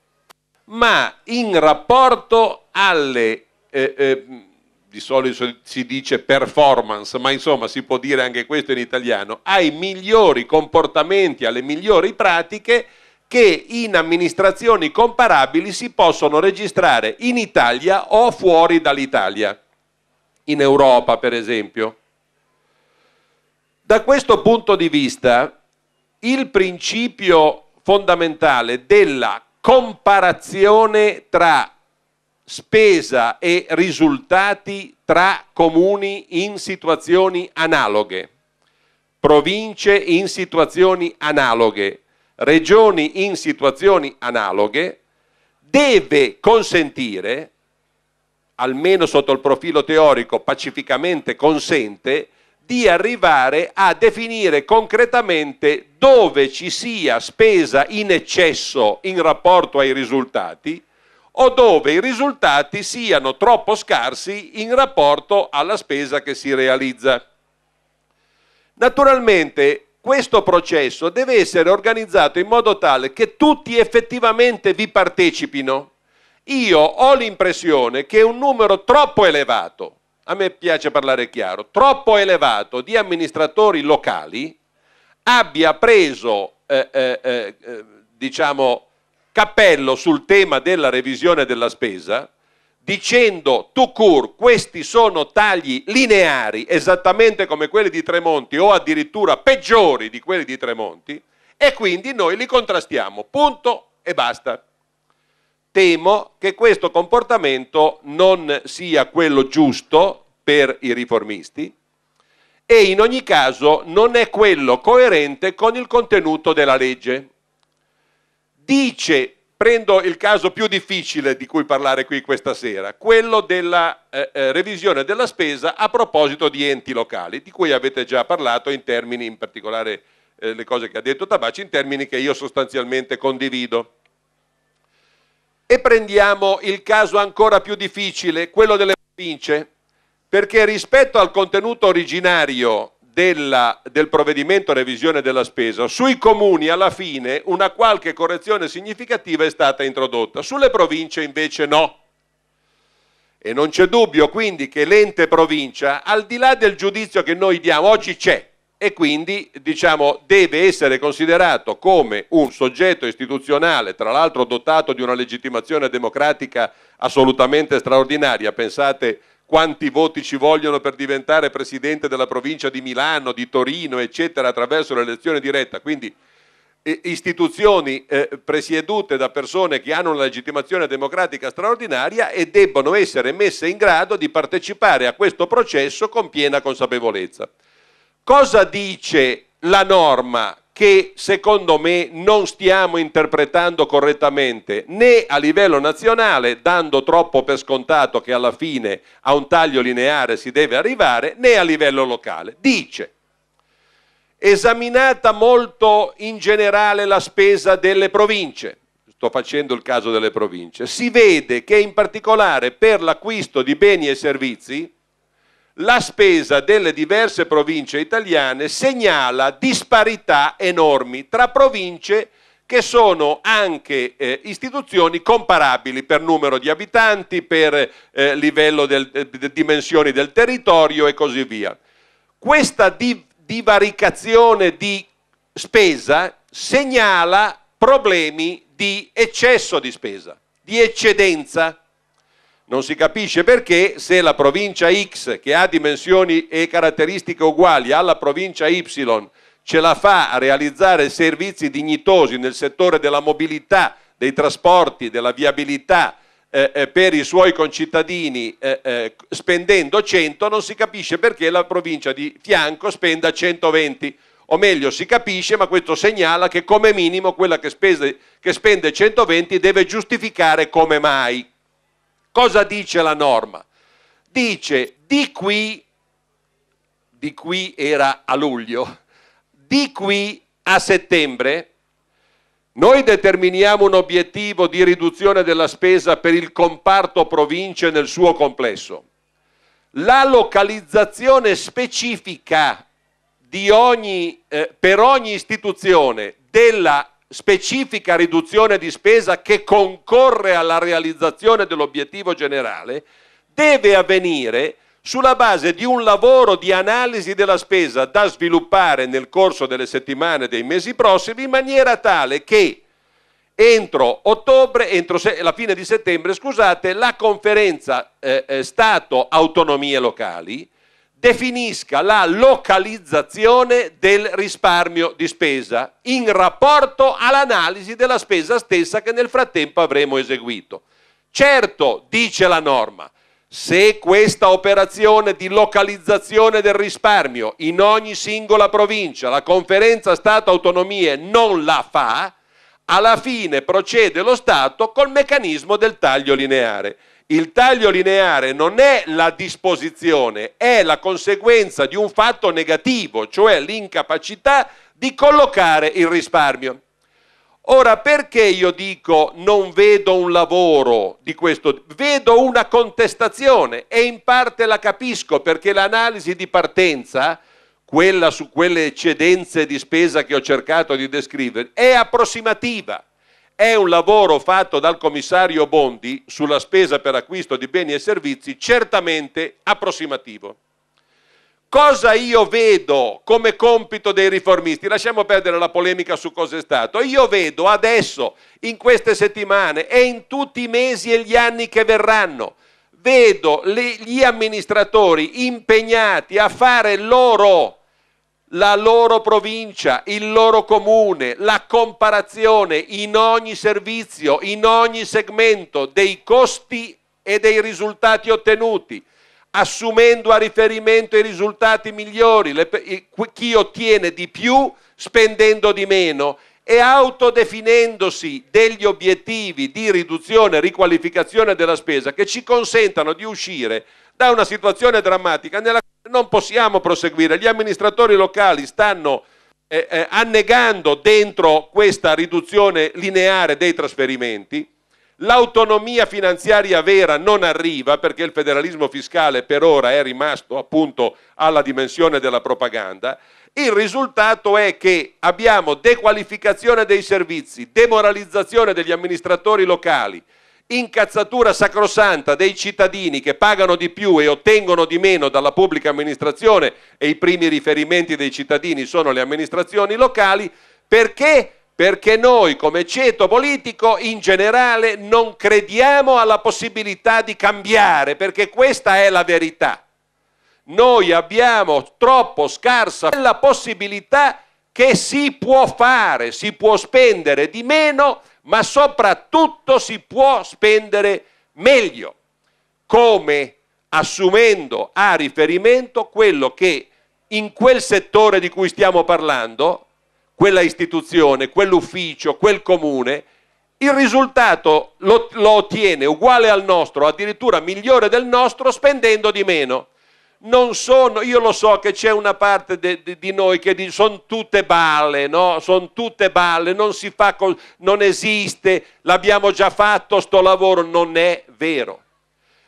ma in rapporto alle, eh, eh, di solito si dice performance, ma insomma si può dire anche questo in italiano, ai migliori comportamenti, alle migliori pratiche che in amministrazioni comparabili si possono registrare in Italia o fuori dall'Italia, in Europa per esempio. Da questo punto di vista, il principio fondamentale della comparazione tra spesa e risultati tra comuni in situazioni analoghe, province in situazioni analoghe, regioni in situazioni analoghe, deve consentire, almeno sotto il profilo teorico pacificamente consente, di arrivare a definire concretamente dove ci sia spesa in eccesso in rapporto ai risultati o dove i risultati siano troppo scarsi in rapporto alla spesa che si realizza. Naturalmente questo processo deve essere organizzato in modo tale che tutti effettivamente vi partecipino. Io ho l'impressione che un numero troppo elevato a me piace parlare chiaro, troppo elevato di amministratori locali abbia preso, eh, eh, eh, eh diciamo, cappello sul tema della revisione della spesa dicendo tu cur questi sono tagli lineari esattamente come quelli di Tremonti o addirittura peggiori di quelli di Tremonti e quindi noi li contrastiamo, punto e basta temo che questo comportamento non sia quello giusto per i riformisti e in ogni caso non è quello coerente con il contenuto della legge. Dice, prendo il caso più difficile di cui parlare qui questa sera, quello della eh, eh revisione della spesa a proposito di enti locali, di cui avete già parlato in termini, in particolare eh, le cose che ha detto Tabacci, in termini che io sostanzialmente condivido. E prendiamo il caso ancora più difficile, quello delle province, perché rispetto al contenuto originario della, del provvedimento revisione della spesa, sui comuni alla fine una qualche correzione significativa è stata introdotta, sulle province invece no. E non c'è dubbio quindi che l'ente provincia, al di là del giudizio che noi diamo, oggi c'è, e quindi diciamo, deve essere considerato come un soggetto istituzionale, tra l'altro dotato di una legittimazione democratica assolutamente straordinaria. Pensate quanti voti ci vogliono per diventare presidente della provincia di Milano, di Torino, eccetera, attraverso l'elezione diretta. Quindi istituzioni eh, presiedute da persone che hanno una legittimazione democratica straordinaria e debbono essere messe in grado di partecipare a questo processo con piena consapevolezza. Cosa dice la norma che secondo me non stiamo interpretando correttamente né a livello nazionale, dando troppo per scontato che alla fine a un taglio lineare si deve arrivare, né a livello locale. Dice, esaminata molto in generale la spesa delle province, sto facendo il caso delle province, si vede che in particolare per l'acquisto di beni e servizi, la spesa delle diverse province italiane segnala disparità enormi tra province che sono anche eh, istituzioni comparabili per numero di abitanti, per eh, livello di eh, de, dimensioni del territorio e così via. Questa div- divaricazione di spesa segnala problemi di eccesso di spesa, di eccedenza non si capisce perché se la provincia X, che ha dimensioni e caratteristiche uguali alla provincia Y, ce la fa a realizzare servizi dignitosi nel settore della mobilità, dei trasporti, della viabilità eh, eh, per i suoi concittadini eh, eh spendendo 100, non si capisce perché la provincia di fianco spenda 120. O meglio, si capisce, ma questo segnala che come minimo quella che, spese, che spende 120 deve giustificare come mai. Cosa dice la norma? Dice di qui, di qui era a luglio, di qui a settembre noi determiniamo un obiettivo di riduzione della spesa per il comparto province nel suo complesso. La localizzazione specifica ogni, eh, per ogni istituzione della specifica riduzione di spesa che concorre alla realizzazione dell'obiettivo generale, deve avvenire sulla base di un lavoro di analisi della spesa da sviluppare nel corso delle settimane e dei mesi prossimi in maniera tale che entro ottobre, entro se- la fine di settembre, scusate, la conferenza eh, eh, Stato-autonomie locali definisca la localizzazione del risparmio di spesa in rapporto all'analisi della spesa stessa che nel frattempo avremo eseguito. Certo, dice la norma, se questa operazione di localizzazione del risparmio in ogni singola provincia la conferenza Stato-Autonomie non la fa, alla fine procede lo Stato col meccanismo del taglio lineare. Il taglio lineare non è la disposizione, è la conseguenza di un fatto negativo, cioè l'incapacità di collocare il risparmio. Ora, perché io dico non vedo un lavoro di questo? Vedo una contestazione e in parte la capisco perché l'analisi di partenza, quella su quelle eccedenze di spesa che ho cercato di descrivere, è approssimativa è un lavoro fatto dal commissario Bondi sulla spesa per acquisto di beni e servizi certamente approssimativo. Cosa io vedo come compito dei riformisti? Lasciamo perdere la polemica su cosa è stato. Io vedo adesso, in queste settimane e in tutti i mesi e gli anni che verranno, vedo gli amministratori impegnati a fare loro la loro provincia, il loro comune, la comparazione in ogni servizio, in ogni segmento dei costi e dei risultati ottenuti, assumendo a riferimento i risultati migliori, le, chi ottiene di più spendendo di meno e autodefinendosi degli obiettivi di riduzione e riqualificazione della spesa che ci consentano di uscire da una situazione drammatica nella quale non possiamo proseguire. Gli amministratori locali stanno eh, eh, annegando dentro questa riduzione lineare dei trasferimenti. L'autonomia finanziaria vera non arriva perché il federalismo fiscale per ora è rimasto appunto alla dimensione della propaganda. Il risultato è che abbiamo dequalificazione dei servizi, demoralizzazione degli amministratori locali, incazzatura sacrosanta dei cittadini che pagano di più e ottengono di meno dalla pubblica amministrazione e i primi riferimenti dei cittadini sono le amministrazioni locali, perché? Perché noi come ceto politico in generale non crediamo alla possibilità di cambiare, perché questa è la verità. Noi abbiamo troppo scarsa la possibilità di che si può fare, si può spendere di meno, ma soprattutto si può spendere meglio. Come? Assumendo a riferimento quello che in quel settore di cui stiamo parlando, quella istituzione, quell'ufficio, quel comune, il risultato lo, lo, ottiene uguale al nostro, addirittura migliore del nostro, spendendo di meno non sono, io lo so che c'è una parte de, de, di noi che dice sono tutte balle, no? Sono tutte balle, non si fa, con, non esiste, l'abbiamo già fatto sto lavoro, non è vero.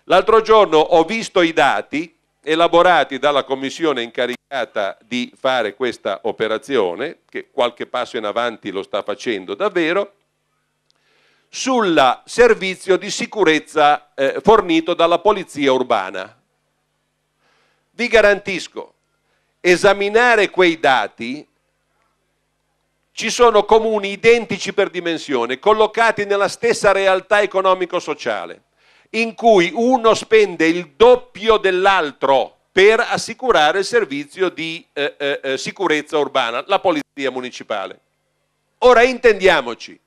L'altro giorno ho visto i dati elaborati dalla commissione incaricata di fare questa operazione, che qualche passo in avanti lo sta facendo davvero, sul servizio di sicurezza eh, fornito dalla polizia urbana, vi garantisco, esaminare quei dati ci sono comuni identici per dimensione, collocati nella stessa realtà economico-sociale, in cui uno spende il doppio dell'altro per assicurare il servizio di eh, eh, eh sicurezza urbana, la polizia municipale. Ora intendiamoci,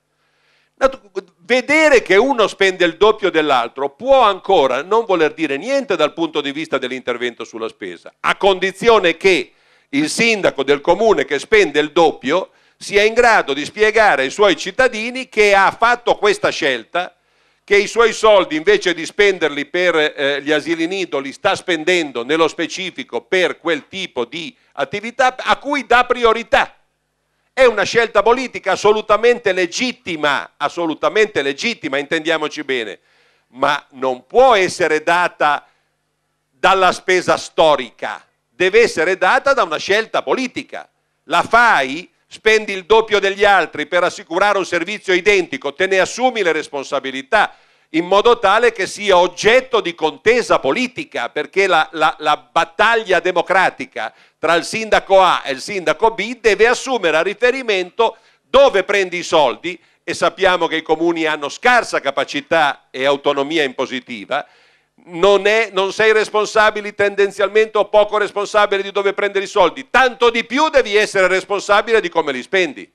Vedere che uno spende il doppio dell'altro può ancora non voler dire niente dal punto di vista dell'intervento sulla spesa, a condizione che il sindaco del comune che spende il doppio sia in grado di spiegare ai suoi cittadini che ha fatto questa scelta, che i suoi soldi invece di spenderli per eh, gli asili nido li sta spendendo nello specifico per quel tipo di attività a cui dà priorità. È una scelta politica assolutamente legittima, assolutamente legittima, intendiamoci bene, ma non può essere data dalla spesa storica, deve essere data da una scelta politica. La fai, spendi il doppio degli altri per assicurare un servizio identico, te ne assumi le responsabilità, in modo tale che sia oggetto di contesa politica, perché la, la, la, battaglia democratica tra il sindaco A e il sindaco B deve assumere a riferimento dove prendi i soldi e sappiamo che i comuni hanno scarsa capacità e autonomia impositiva. Non, è, non sei responsabili tendenzialmente o poco responsabile di dove prendere i soldi, tanto di più devi essere responsabile di come li spendi.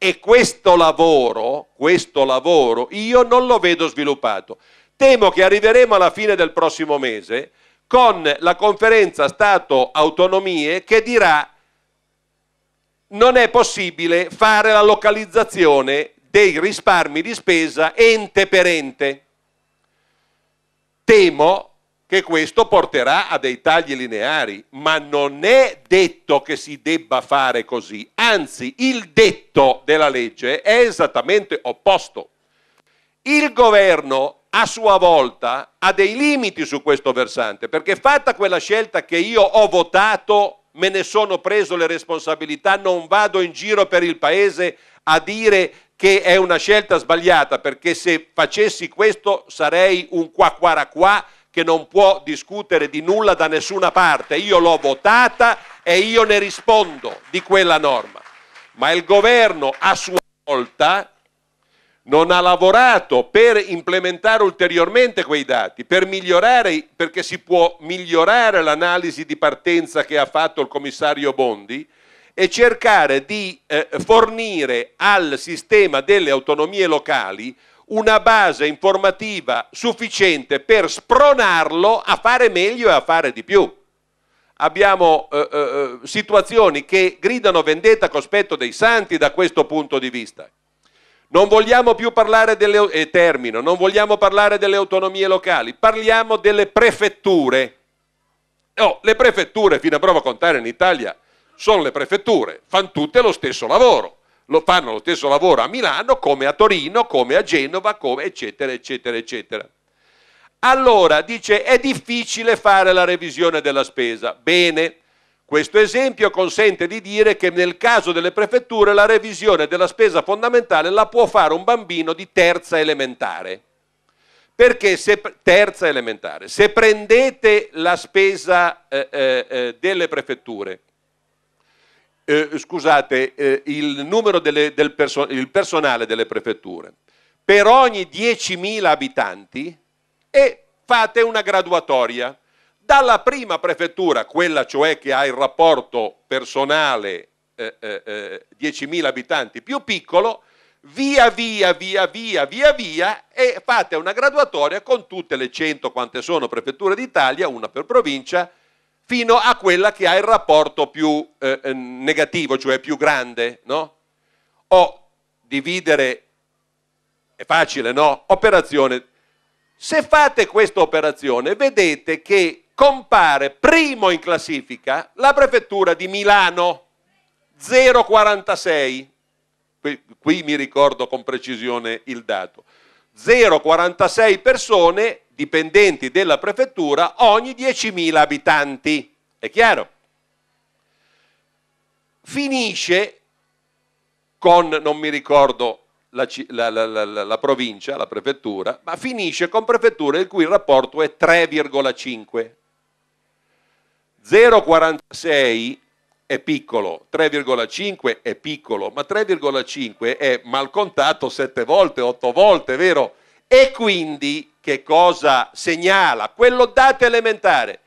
E questo lavoro, questo lavoro, io non lo vedo sviluppato. Temo che arriveremo alla fine del prossimo mese con la conferenza Stato-Autonomie che dirà non è possibile fare la localizzazione dei risparmi di spesa ente per ente. Temo che questo porterà a dei tagli lineari, ma non è detto che si debba fare così, anzi il detto della legge è esattamente opposto. Il governo a sua volta ha dei limiti su questo versante, perché fatta quella scelta che io ho votato, me ne sono preso le responsabilità, non vado in giro per il Paese a dire che è una scelta sbagliata, perché se facessi questo sarei un qua qua qua che non può discutere di nulla da nessuna parte. Io l'ho votata e io ne rispondo di quella norma. Ma il governo a sua volta non ha lavorato per implementare ulteriormente quei dati, per migliorare, perché si può migliorare l'analisi di partenza che ha fatto il commissario Bondi e cercare di eh, fornire al sistema delle autonomie locali una base informativa sufficiente per spronarlo a fare meglio e a fare di più. Abbiamo eh, eh, eh, situazioni che gridano vendetta a cospetto dei santi da questo punto di vista. Non vogliamo più parlare delle, eh, termino, non vogliamo parlare delle autonomie locali, parliamo delle prefetture. Oh, le prefetture, fino a prova a contare in Italia, sono le prefetture, fanno tutte lo stesso lavoro lo fanno lo stesso lavoro a Milano come a Torino, come a Genova, come eccetera, eccetera, eccetera. Allora dice è difficile fare la revisione della spesa. Bene, questo esempio consente di dire che nel caso delle prefetture la revisione della spesa fondamentale la può fare un bambino di terza elementare. Perché se, terza elementare, se prendete la spesa eh, eh, eh delle prefetture, eh, scusate, eh, il numero delle, del perso il personale delle prefetture per ogni 10.000 abitanti e fate una graduatoria. Dalla prima prefettura, quella cioè che ha il rapporto personale eh, eh, 10.000 eh, abitanti più piccolo, via via via via via via e fate una graduatoria con tutte le 100 quante sono prefetture d'Italia, una per provincia, fino a quella che ha il rapporto più eh, eh, negativo, cioè più grande, no? O dividere, è facile, no? Operazione. Se fate questa operazione vedete che compare primo in classifica la prefettura di Milano, 0,46. Qui, qui mi ricordo con precisione il dato. 0,46 persone dipendenti della prefettura ogni 10.000 abitanti. È chiaro? Finisce con, non mi ricordo la, la, la, la, provincia, la prefettura, ma finisce con prefetture il cui rapporto è 3,5. 0,46 è piccolo, 3,5 è piccolo, ma 3,5 è mal contato 7 volte, 8 volte, vero? E quindi che cosa segnala? Quello dato elementare,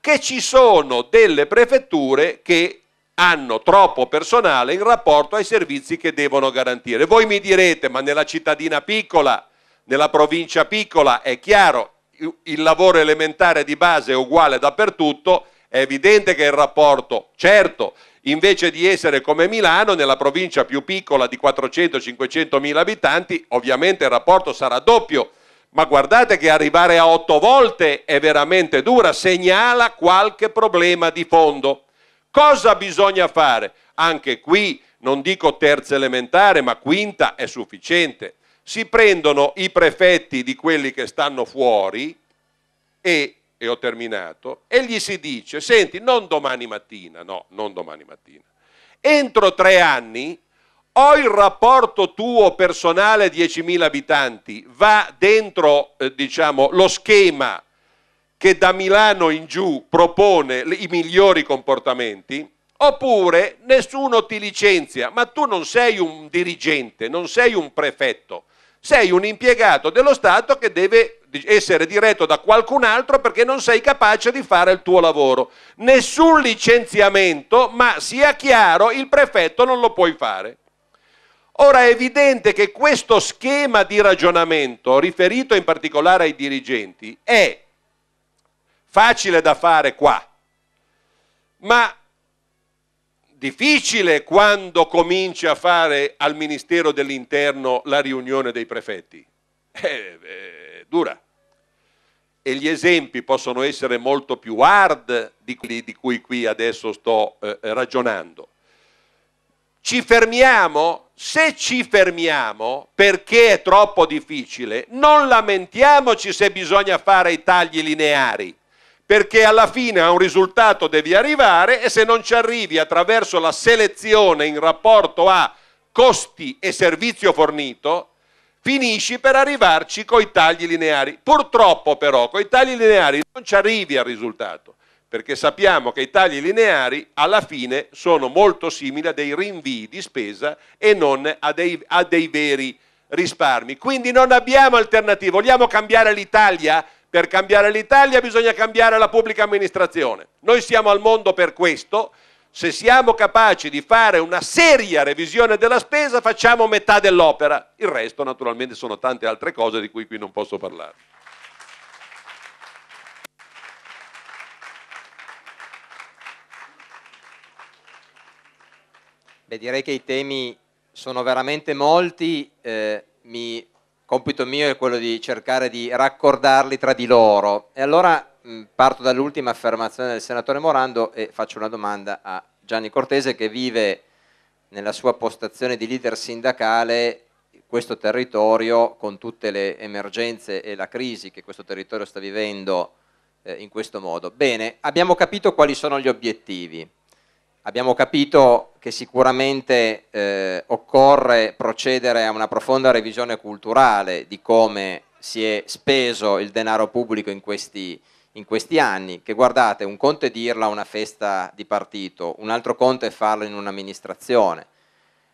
che ci sono delle prefetture che hanno troppo personale in rapporto ai servizi che devono garantire. Voi mi direte, ma nella cittadina piccola, nella provincia piccola, è chiaro, il lavoro elementare di base è uguale dappertutto, è evidente che il rapporto, certo, invece di essere come Milano, nella provincia più piccola di 400-500 mila abitanti, ovviamente il rapporto sarà doppio. Ma guardate che arrivare a otto volte è veramente dura, segnala qualche problema di fondo. Cosa bisogna fare? Anche qui, non dico terza elementare, ma quinta è sufficiente. Si prendono i prefetti di quelli che stanno fuori e e ho terminato, e gli si dice, senti, non domani mattina, no, non domani mattina, entro tre anni o il rapporto tuo personale 10.000 abitanti va dentro, eh, diciamo, lo schema che da Milano in giù propone i migliori comportamenti, oppure nessuno ti licenzia, ma tu non sei un dirigente, non sei un prefetto, sei un impiegato dello Stato che deve essere diretto da qualcun altro perché non sei capace di fare il tuo lavoro. Nessun licenziamento, ma sia chiaro, il prefetto non lo puoi fare. Ora è evidente che questo schema di ragionamento, riferito in particolare ai dirigenti, è facile da fare qua, ma difficile quando cominci a fare al Ministero dell'Interno la riunione dei prefetti. è, eh, eh, dura e gli esempi possono essere molto più hard di quelli di cui qui adesso sto eh, eh, ragionando. Ci fermiamo? Se ci fermiamo perché è troppo difficile, non lamentiamoci se bisogna fare i tagli lineari, perché alla fine a un risultato devi arrivare e se non ci arrivi attraverso la selezione in rapporto a costi e servizio fornito, finisci per arrivarci con i tagli lineari. Purtroppo però con i tagli lineari non ci arrivi al risultato, perché sappiamo che i tagli lineari alla fine sono molto simili a dei rinvii di spesa e non a dei, a dei veri risparmi. Quindi non abbiamo alternative. Vogliamo cambiare l'Italia? Per cambiare l'Italia bisogna cambiare la pubblica amministrazione. Noi siamo al mondo per questo se siamo capaci di fare una seria revisione della spesa facciamo metà dell'opera, il resto naturalmente sono tante altre cose di cui qui non posso parlare. Beh, direi che i temi sono veramente molti, eh, mi, compito mio è quello di cercare di raccordarli tra di loro. E allora Mm, parto dall'ultima affermazione del senatore Morando e faccio una domanda a Gianni Cortese che vive nella sua postazione di leader sindacale questo territorio con tutte le emergenze e la crisi che questo territorio sta vivendo eh, in questo modo. Bene, abbiamo capito quali sono gli obiettivi, abbiamo capito che sicuramente eh, occorre procedere a una profonda revisione culturale di come si è speso il denaro pubblico in questi anni in questi anni, che guardate, un conto è dirla a una festa di partito, un altro conto è farlo in un'amministrazione.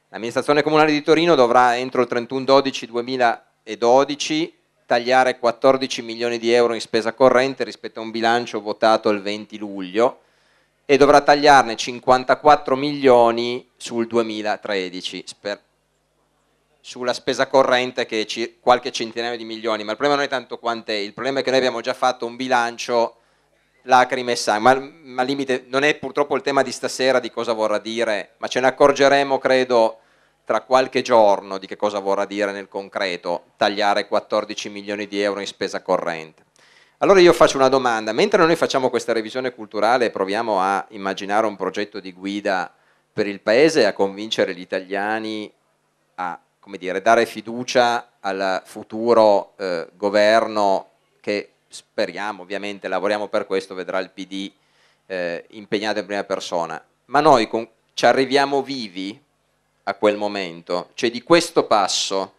L'amministrazione comunale di Torino dovrà entro il 31-12-2012 tagliare 14 milioni di euro in spesa corrente rispetto a un bilancio votato il 20 luglio e dovrà tagliarne 54 milioni sul 2013 sulla spesa corrente che è qualche centinaio di milioni, ma il problema non è tanto quant'è, il problema è che noi abbiamo già fatto un bilancio lacrime e sangue, ma, ma limite, non è purtroppo il tema di stasera di cosa vorrà dire, ma ce ne accorgeremo credo tra qualche giorno di che cosa vorrà dire nel concreto tagliare 14 milioni di euro in spesa corrente. Allora io faccio una domanda, mentre noi facciamo questa revisione culturale e proviamo a immaginare un progetto di guida per il Paese e a convincere gli italiani a come dire, dare fiducia al futuro eh, governo che speriamo, ovviamente lavoriamo per questo, vedrà il PD eh, impegnato in prima persona. Ma noi con, ci arriviamo vivi a quel momento, cioè di questo passo,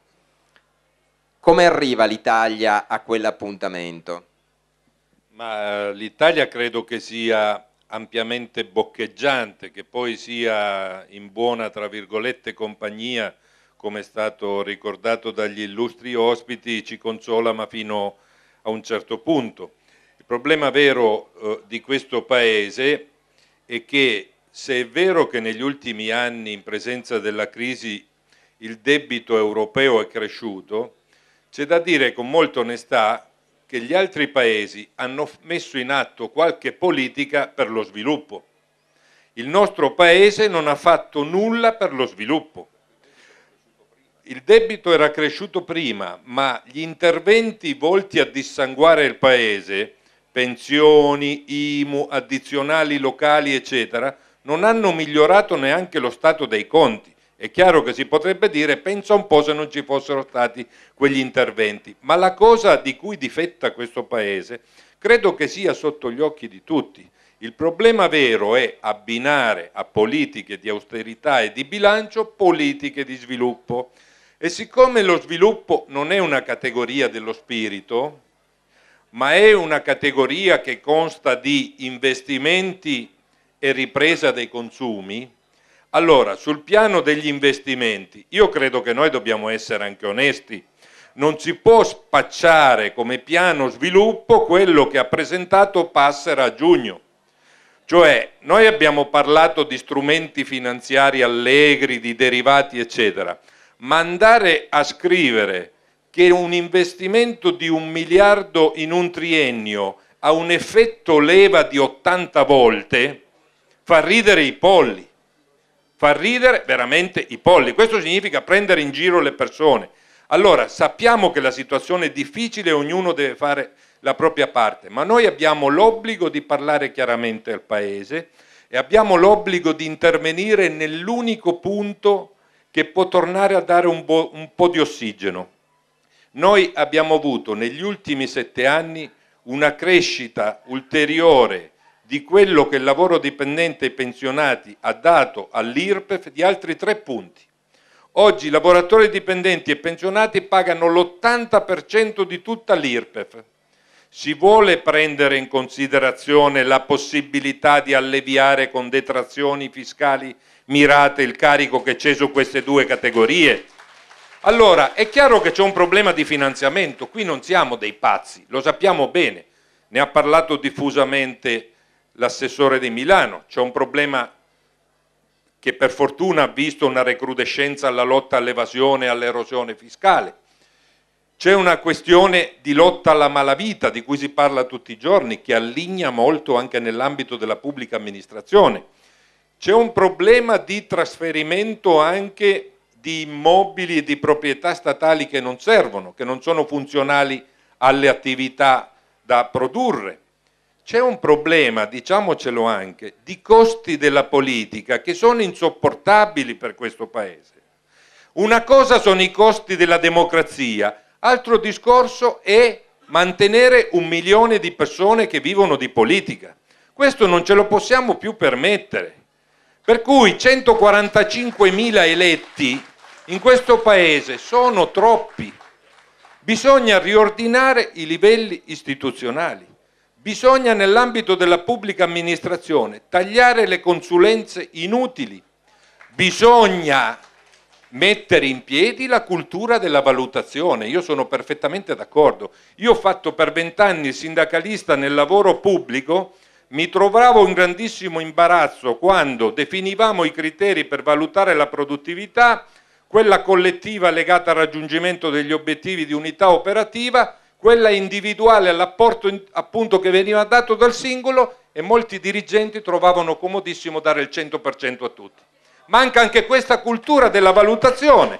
come arriva l'Italia a quell'appuntamento? Ma eh, l'Italia credo che sia ampiamente boccheggiante, che poi sia in buona, tra virgolette, compagnia come è stato ricordato dagli illustri ospiti, ci consola ma fino a un certo punto. Il problema vero eh, di questo Paese è che se è vero che negli ultimi anni in presenza della crisi il debito europeo è cresciuto, c'è da dire con molta onestà che gli altri paesi hanno messo in atto qualche politica per lo sviluppo. Il nostro paese non ha fatto nulla per lo sviluppo il debito era cresciuto prima, ma gli interventi volti a dissanguare il paese, pensioni, IMU, addizionali locali, eccetera, non hanno migliorato neanche lo stato dei conti. È chiaro che si potrebbe dire pensa un po' se non ci fossero stati quegli interventi, ma la cosa di cui difetta questo Paese credo che sia sotto gli occhi di tutti. Il problema vero è abbinare a politiche di austerità e di bilancio politiche di sviluppo. E siccome lo sviluppo non è una categoria dello spirito, ma è una categoria che consta di investimenti e ripresa dei consumi, allora sul piano degli investimenti, io credo che noi dobbiamo essere anche onesti, non si può spacciare come piano sviluppo quello che ha presentato Passera a giugno. Cioè, noi abbiamo parlato di strumenti finanziari allegri, di derivati, eccetera ma andare a scrivere che un investimento di un miliardo in un triennio ha un effetto leva di 80 volte fa ridere i polli, fa ridere veramente i polli. Questo significa prendere in giro le persone. Allora sappiamo che la situazione è difficile, e ognuno deve fare la propria parte, ma noi abbiamo l'obbligo di parlare chiaramente al Paese e abbiamo l'obbligo di intervenire nell'unico punto che può tornare a dare un, un po' di ossigeno. Noi abbiamo avuto negli ultimi sette anni una crescita ulteriore di quello che il lavoro dipendente e pensionati ha dato all'IRPEF di altri tre punti. Oggi i lavoratori dipendenti e pensionati pagano l'80% di tutta l'IRPEF. Si vuole prendere in considerazione la possibilità di alleviare con detrazioni fiscali mirate il carico che c'è su queste due categorie? Allora, è chiaro che c'è un problema di finanziamento, qui non siamo dei pazzi, lo sappiamo bene, ne ha parlato diffusamente l'assessore di Milano, c'è un problema che per fortuna ha visto una recrudescenza alla lotta all'evasione e all'erosione fiscale. C'è una questione di lotta alla malavita di cui si parla tutti i giorni, che alligna molto anche nell'ambito della pubblica amministrazione. C'è un problema di trasferimento anche di immobili e di proprietà statali che non servono, che non sono funzionali alle attività da produrre. C'è un problema, diciamocelo anche, di costi della politica che sono insopportabili per questo Paese. Una cosa sono i costi della democrazia, altro discorso è mantenere un milione di persone che vivono di politica. Questo non ce lo possiamo più permettere. Per cui 145.000 eletti in questo Paese sono troppi. Bisogna riordinare i livelli istituzionali. Bisogna nell'ambito della pubblica amministrazione tagliare le consulenze inutili. Bisogna mettere in piedi la cultura della valutazione. Io sono perfettamente d'accordo. Io ho fatto per vent'anni il sindacalista nel lavoro pubblico mi trovavo in grandissimo imbarazzo quando definivamo i criteri per valutare la produttività, quella collettiva legata al raggiungimento degli obiettivi di unità operativa, quella individuale all'apporto appunto che veniva dato dal singolo e molti dirigenti trovavano comodissimo dare il 100% a tutti. Manca anche questa cultura della valutazione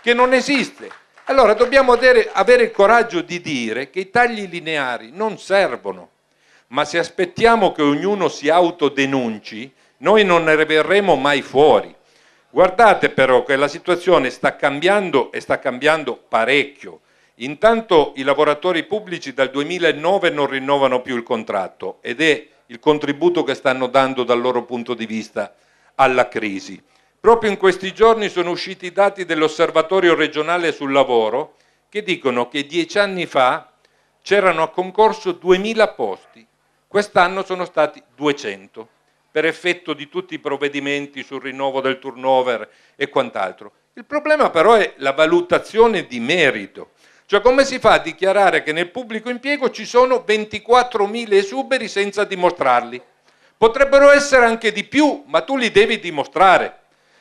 che non esiste. Allora dobbiamo avere, avere il coraggio di dire che i tagli lineari non servono ma se aspettiamo che ognuno si autodenunci, noi non ne verremo mai fuori. Guardate però che la situazione sta cambiando e sta cambiando parecchio. Intanto i lavoratori pubblici dal 2009 non rinnovano più il contratto ed è il contributo che stanno dando dal loro punto di vista alla crisi. Proprio in questi giorni sono usciti i dati dell'Osservatorio regionale sul lavoro che dicono che dieci anni fa c'erano a concorso 2.000 posti, Quest'anno sono stati 200 per effetto di tutti i provvedimenti sul rinnovo del turnover e quant'altro. Il problema però è la valutazione di merito. Cioè come si fa a dichiarare che nel pubblico impiego ci sono 24.000 esuberi senza dimostrarli? Potrebbero essere anche di più, ma tu li devi dimostrare.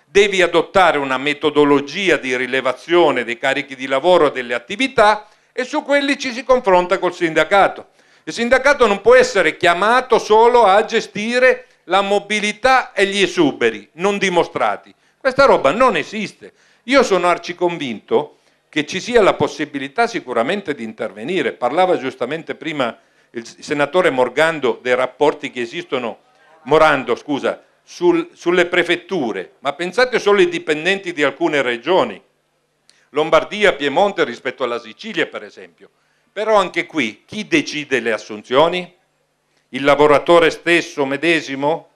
Devi adottare una metodologia di rilevazione dei carichi di lavoro e delle attività e su quelli ci si confronta col sindacato. Il sindacato non può essere chiamato solo a gestire la mobilità e gli esuberi non dimostrati. Questa roba non esiste. Io sono arciconvinto che ci sia la possibilità sicuramente di intervenire. Parlava giustamente prima il senatore Morgando dei rapporti che esistono, Morando, scusa, sul, sulle prefetture, ma pensate solo ai dipendenti di alcune regioni, Lombardia, Piemonte rispetto alla Sicilia per esempio. Però anche qui chi decide le assunzioni? Il lavoratore stesso medesimo?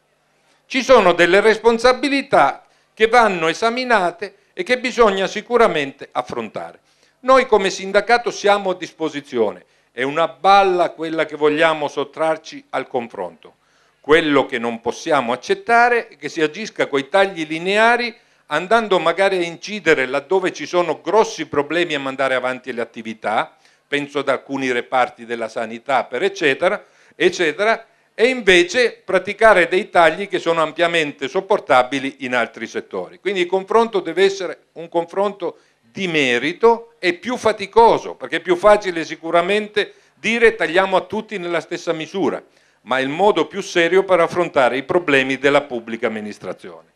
Ci sono delle responsabilità che vanno esaminate e che bisogna sicuramente affrontare. Noi come sindacato siamo a disposizione, è una balla quella che vogliamo sottrarci al confronto. Quello che non possiamo accettare è che si agisca coi tagli lineari andando magari a incidere laddove ci sono grossi problemi a mandare avanti le attività, penso ad alcuni reparti della sanità, per eccetera, eccetera, e invece praticare dei tagli che sono ampiamente sopportabili in altri settori. Quindi il confronto deve essere un confronto di merito e più faticoso, perché è più facile sicuramente dire tagliamo a tutti nella stessa misura, ma è il modo più serio per affrontare i problemi della pubblica amministrazione.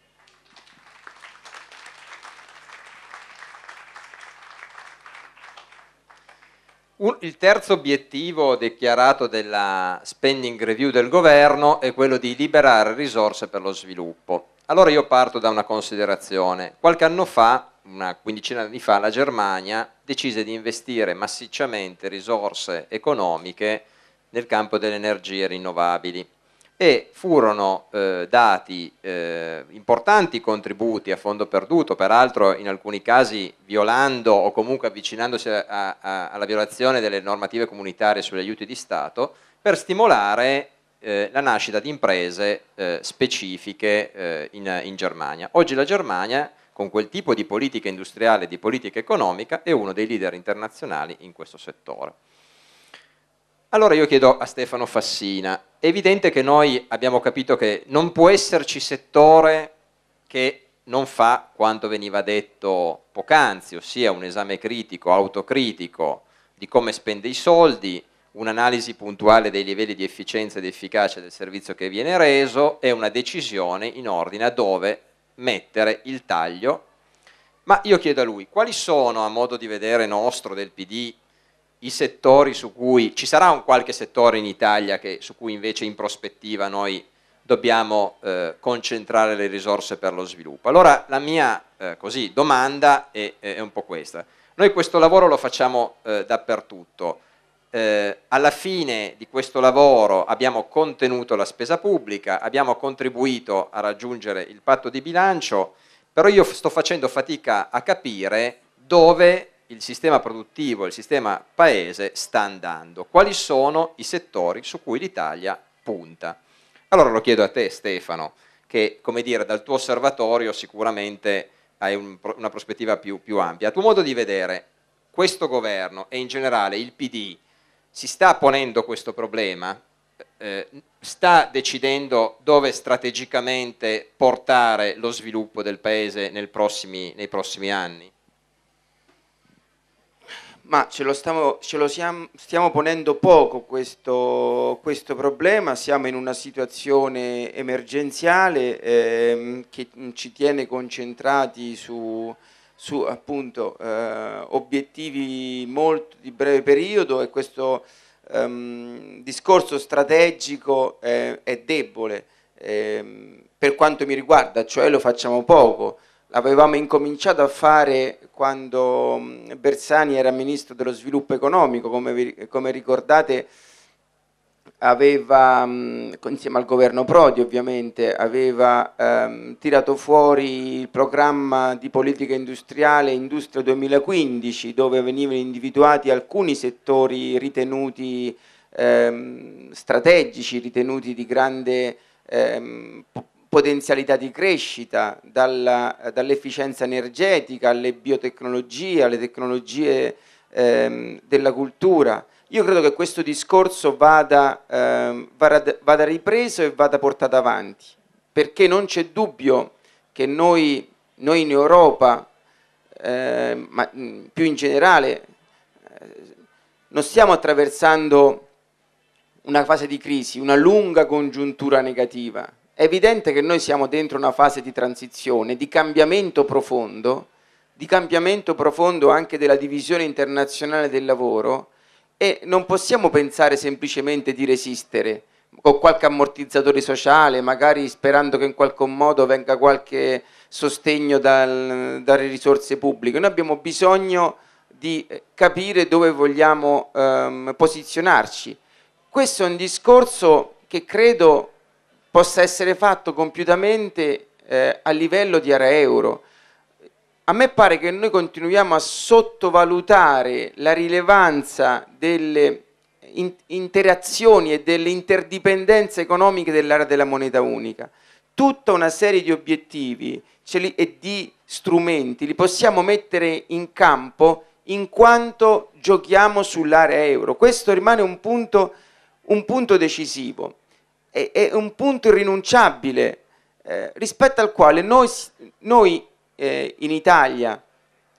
Un, il terzo obiettivo dichiarato della spending review del governo è quello di liberare risorse per lo sviluppo. Allora io parto da una considerazione. Qualche anno fa, una quindicina di anni fa, la Germania decise di investire massicciamente risorse economiche nel campo delle energie rinnovabili e furono eh, dati eh, importanti contributi a fondo perduto, peraltro in alcuni casi violando o comunque avvicinandosi a, a, alla violazione delle normative comunitarie sugli aiuti di Stato, per stimolare eh, la nascita di imprese eh, specifiche eh, in, in Germania. Oggi la Germania, con quel tipo di politica industriale e di politica economica, è uno dei leader internazionali in questo settore. Allora io chiedo a Stefano Fassina, è evidente che noi abbiamo capito che non può esserci settore che non fa quanto veniva detto poc'anzi, ossia un esame critico, autocritico di come spende i soldi, un'analisi puntuale dei livelli di efficienza ed efficacia del servizio che viene reso e una decisione in ordine a dove mettere il taglio. Ma io chiedo a lui, quali sono, a modo di vedere nostro del PD, i settori su cui ci sarà un qualche settore in Italia che, su cui invece in prospettiva noi dobbiamo eh, concentrare le risorse per lo sviluppo. Allora la mia eh, così, domanda è, è, un po' questa. Noi questo lavoro lo facciamo eh, dappertutto. Eh, alla fine di questo lavoro abbiamo contenuto la spesa pubblica, abbiamo contribuito a raggiungere il patto di bilancio, però io sto facendo fatica a capire dove il sistema produttivo, il sistema paese sta andando, quali sono i settori su cui l'Italia punta. Allora lo chiedo a te Stefano, che come dire dal tuo osservatorio sicuramente hai un, una prospettiva più, più ampia. A tuo modo di vedere, questo governo e in generale il PD si sta ponendo questo problema? Eh, sta decidendo dove strategicamente portare lo sviluppo del Paese prossimi, nei prossimi anni? Ma ce lo, stiamo, ce lo siamo, stiamo ponendo poco questo, questo, problema, siamo in una situazione emergenziale ehm, che ci tiene concentrati su, su appunto, eh, obiettivi molto di breve periodo e questo ehm, discorso strategico eh, è debole eh, per quanto mi riguarda, cioè lo facciamo poco avevamo incominciato a fare quando mm, Bersani era ministro dello sviluppo economico, come, vi, come ricordate aveva, mm, insieme al governo Prodi ovviamente, aveva ehm, tirato fuori il programma di politica industriale Industria 2015, dove venivano individuati alcuni settori ritenuti ehm, strategici, ritenuti di grande ehm, potenzialità di crescita, dall'efficienza dall energetica alle biotecnologie, alle tecnologie ehm, della cultura. Io credo che questo discorso vada, ehm, vada, vada ripreso e vada portato avanti, perché non c'è dubbio che noi, noi in Europa, eh, ma più in generale, eh, non stiamo attraversando una fase di crisi, una lunga congiuntura negativa, è evidente che noi siamo dentro una fase di transizione, di cambiamento profondo, di cambiamento profondo anche della divisione internazionale del lavoro e non possiamo pensare semplicemente di resistere con qualche ammortizzatore sociale, magari sperando che in qualche modo venga qualche sostegno dal, dalle risorse pubbliche. Noi abbiamo bisogno di eh, capire dove vogliamo ehm, posizionarci. Questo è un discorso che credo possa essere fatto compiutamente eh, a livello di area euro. A me pare che noi continuiamo a sottovalutare la rilevanza delle in interazioni e delle interdipendenze economiche dell'area della moneta unica. Tutta una serie di obiettivi e di strumenti li possiamo mettere in campo in quanto giochiamo sull'area euro. Questo rimane un punto, un punto decisivo è, è un punto irrinunciabile eh, rispetto al quale noi, noi eh, in Italia,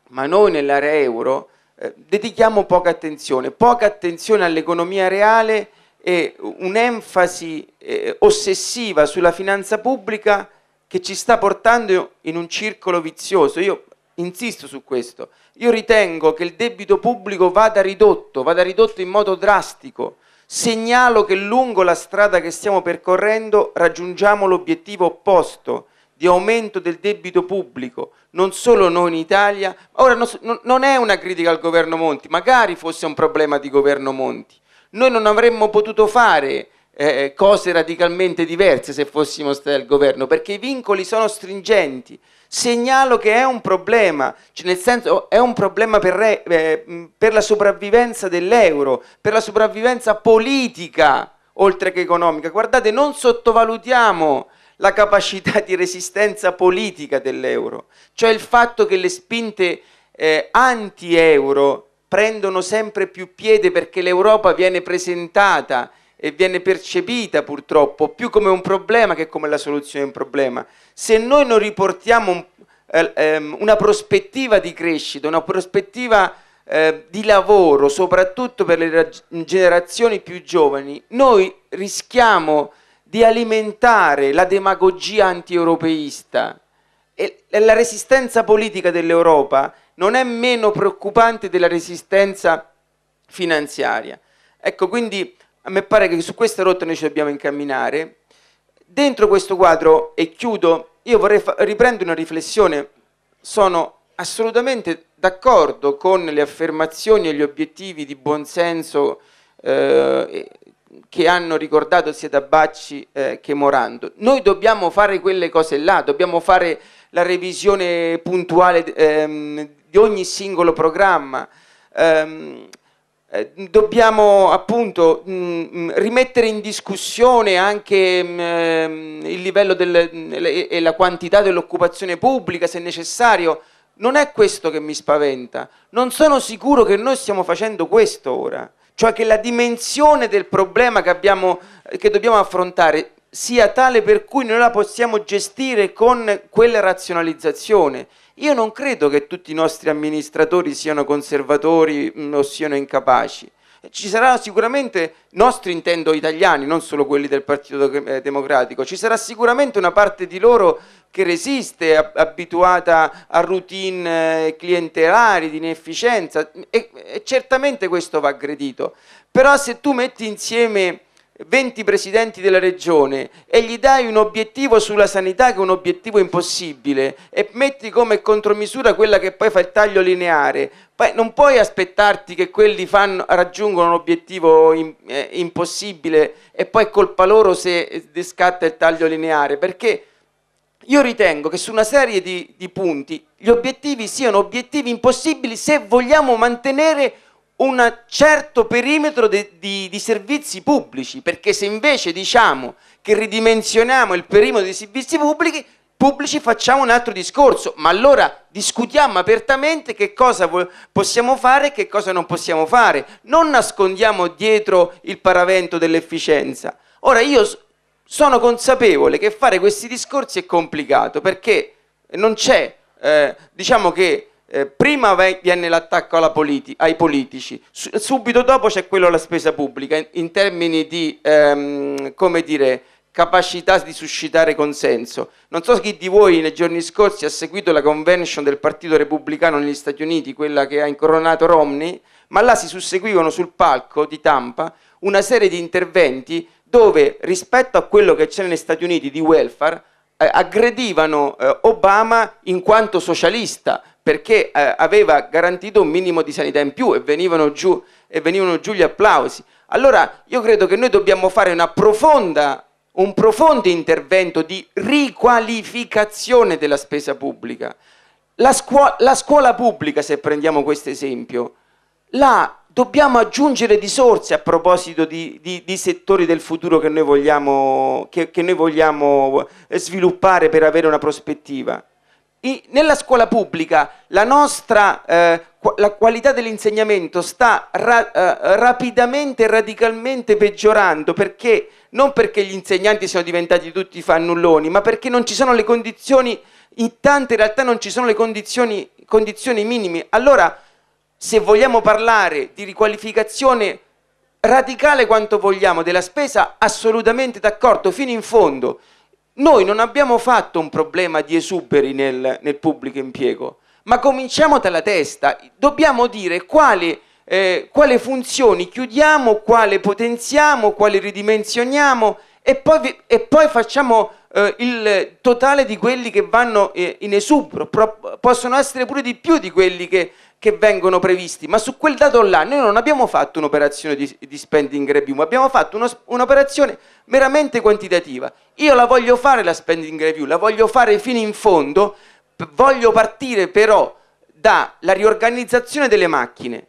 ma noi nell'area euro, eh, dedichiamo poca attenzione, poca attenzione all'economia reale e un'enfasi eh, ossessiva sulla finanza pubblica che ci sta portando in un circolo vizioso. Io insisto su questo. Io ritengo che il debito pubblico vada ridotto, vada ridotto in modo drastico, Segnalo che lungo la strada che stiamo percorrendo raggiungiamo l'obiettivo opposto di aumento del debito pubblico, non solo noi in Italia. Ora non è una critica al governo Monti, magari fosse un problema di governo Monti. Noi non avremmo potuto fare eh, cose radicalmente diverse se fossimo stati al governo, perché i vincoli sono stringenti, segnalo che è un problema, cioè nel senso è un problema per, re, eh, per la sopravvivenza dell'euro, per la sopravvivenza politica oltre che economica. Guardate, non sottovalutiamo la capacità di resistenza politica dell'euro, cioè il fatto che le spinte eh, anti-euro prendono sempre più piede perché l'Europa viene presentata e viene percepita purtroppo più come un problema che come la soluzione di un problema. Se noi non riportiamo un, eh, ehm, una prospettiva di crescita, una prospettiva eh, di lavoro, soprattutto per le generazioni più giovani, noi rischiamo di alimentare la demagogia antieuropeista e la resistenza politica dell'Europa non è meno preoccupante della resistenza finanziaria. Ecco, quindi a me pare che su questa rotta noi ci dobbiamo incamminare. Dentro questo quadro, e chiudo, io vorrei riprendere una riflessione, sono assolutamente d'accordo con le affermazioni e gli obiettivi di buonsenso eh, che hanno ricordato sia Tabacci eh, che Morando. Noi dobbiamo fare quelle cose là, dobbiamo fare la revisione puntuale ehm, di ogni singolo programma. Ehm, eh, dobbiamo appunto mh, mm, mm, rimettere in discussione anche mh, mm, ehm, il livello del, e la quantità dell'occupazione pubblica se necessario. Non è questo che mi spaventa, non sono sicuro che noi stiamo facendo questo ora, cioè che la dimensione del problema che, abbiamo, eh, che dobbiamo affrontare sia tale per cui noi la possiamo gestire con quella razionalizzazione. Io non credo che tutti i nostri amministratori siano conservatori mm, o siano incapaci. Ci saranno sicuramente, nostri intendo italiani, non solo quelli del Partito eh, Democratico, ci sarà sicuramente una parte di loro che resiste, abituata a routine eh, clientelari, di inefficienza e, e certamente questo va aggredito. Però se tu metti insieme 20 presidenti della regione e gli dai un obiettivo sulla sanità che è un obiettivo impossibile e metti come contromisura quella che poi fa il taglio lineare, poi non puoi aspettarti che quelli fanno, raggiungano un obiettivo in, eh, impossibile e poi è colpa loro se scatta il taglio lineare, perché io ritengo che su una serie di, di punti gli obiettivi siano obiettivi impossibili se vogliamo mantenere un certo perimetro di, di, di, servizi pubblici, perché se invece diciamo che ridimensioniamo il perimetro dei servizi pubblici, pubblici facciamo un altro discorso, ma allora discutiamo apertamente che cosa possiamo fare e che cosa non possiamo fare, non nascondiamo dietro il paravento dell'efficienza. Ora io sono consapevole che fare questi discorsi è complicato perché non c'è, eh, diciamo che eh, prima viene l'attacco politi- ai politici, subito dopo c'è quello alla spesa pubblica in, in termini di ehm, come dire, capacità di suscitare consenso. Non so chi di voi nei giorni scorsi ha seguito la convention del Partito Repubblicano negli Stati Uniti, quella che ha incoronato Romney, ma là si susseguivano sul palco di Tampa una serie di interventi dove rispetto a quello che c'è negli Stati Uniti di welfare eh, aggredivano eh, Obama in quanto socialista, perché eh, aveva garantito un minimo di sanità in più e venivano, giù, e venivano giù gli applausi. Allora io credo che noi dobbiamo fare una profonda un profondo intervento di riqualificazione della spesa pubblica. La, scuola, la scuola pubblica, se prendiamo questo esempio, là dobbiamo aggiungere risorse a proposito di, di, di settori del futuro che noi, vogliamo, che, che noi vogliamo sviluppare per avere una prospettiva nella scuola pubblica la nostra eh, la qualità dell'insegnamento sta ra eh, rapidamente e radicalmente peggiorando perché non perché gli insegnanti siano diventati tutti fannulloni, ma perché non ci sono le condizioni, in tante realtà non ci sono le condizioni, condizioni minime. Allora, se vogliamo parlare di riqualificazione radicale quanto vogliamo della spesa, assolutamente d'accordo, fino in fondo, noi non abbiamo fatto un problema di esuberi nel, nel pubblico impiego, ma cominciamo dalla testa. Dobbiamo dire quali, eh, quale funzioni chiudiamo, quale potenziamo, quale ridimensioniamo e poi, vi, e poi facciamo eh, il totale di quelli che vanno eh, in esubero. Pro, possono essere pure di più di quelli che che vengono previsti, ma su quel dato là noi non abbiamo fatto un'operazione di, di spending review, ma abbiamo fatto uno, un'operazione meramente quantitativa. Io la voglio fare la spending review, la voglio fare fino in fondo, voglio partire però dalla riorganizzazione delle macchine,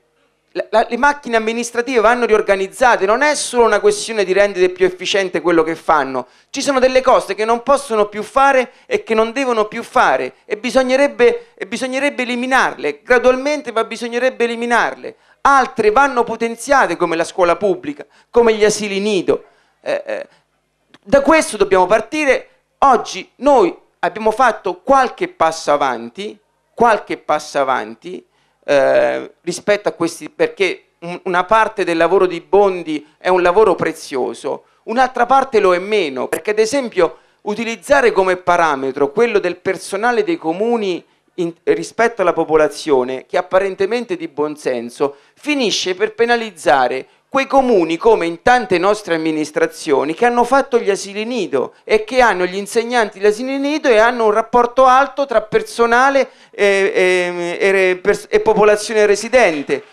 le macchine amministrative vanno riorganizzate, non è solo una questione di rendere più efficiente quello che fanno, ci sono delle cose che non possono più fare e che non devono più fare e bisognerebbe, e bisognerebbe eliminarle, gradualmente ma bisognerebbe eliminarle, altre vanno potenziate come la scuola pubblica, come gli asili nido. Eh, eh, da questo dobbiamo partire, oggi noi abbiamo fatto qualche passo avanti, qualche passo avanti, eh, rispetto a questi, perché una parte del lavoro di Bondi è un lavoro prezioso, un'altra parte lo è meno, perché ad esempio utilizzare come parametro quello del personale dei comuni in, rispetto alla popolazione, che apparentemente è di buonsenso, finisce per penalizzare quei comuni come in tante nostre amministrazioni che hanno fatto gli asili nido e che hanno gli insegnanti gli asili nido e hanno un rapporto alto tra personale eh, ehm, e, e, e, e popolazione residente.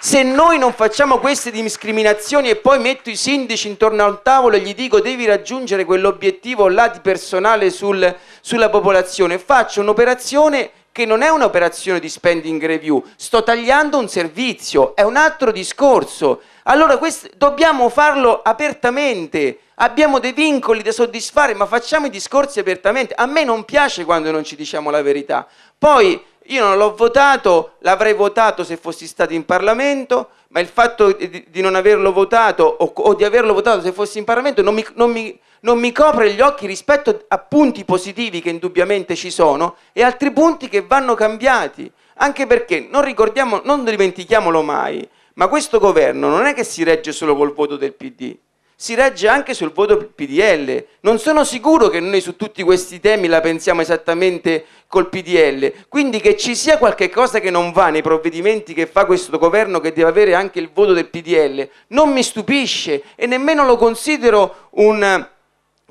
Se noi non facciamo queste discriminazioni e poi metto i sindaci intorno a un tavolo e gli dico devi raggiungere quell'obiettivo là di personale sul, sulla popolazione, faccio un'operazione che non è un'operazione di spending review, sto tagliando un servizio, è un altro discorso. Allora questo, dobbiamo farlo apertamente, abbiamo dei vincoli da soddisfare, ma facciamo i discorsi apertamente. A me non piace quando non ci diciamo la verità. Poi io non l'ho votato, l'avrei votato se fossi stato in Parlamento, ma il fatto di, di non averlo votato o, o, di averlo votato se fossi in Parlamento non mi, non, mi, non mi, copre gli occhi rispetto a punti positivi che indubbiamente ci sono e altri punti che vanno cambiati. Anche perché non ricordiamo, non dimentichiamolo mai, ma questo governo non è che si regge solo col voto del PD, si regge anche sul voto del PDL. Non sono sicuro che noi su tutti questi temi la pensiamo esattamente col PDL. Quindi che ci sia qualche cosa che non va nei provvedimenti che fa questo governo che deve avere anche il voto del PDL non mi stupisce e nemmeno lo considero un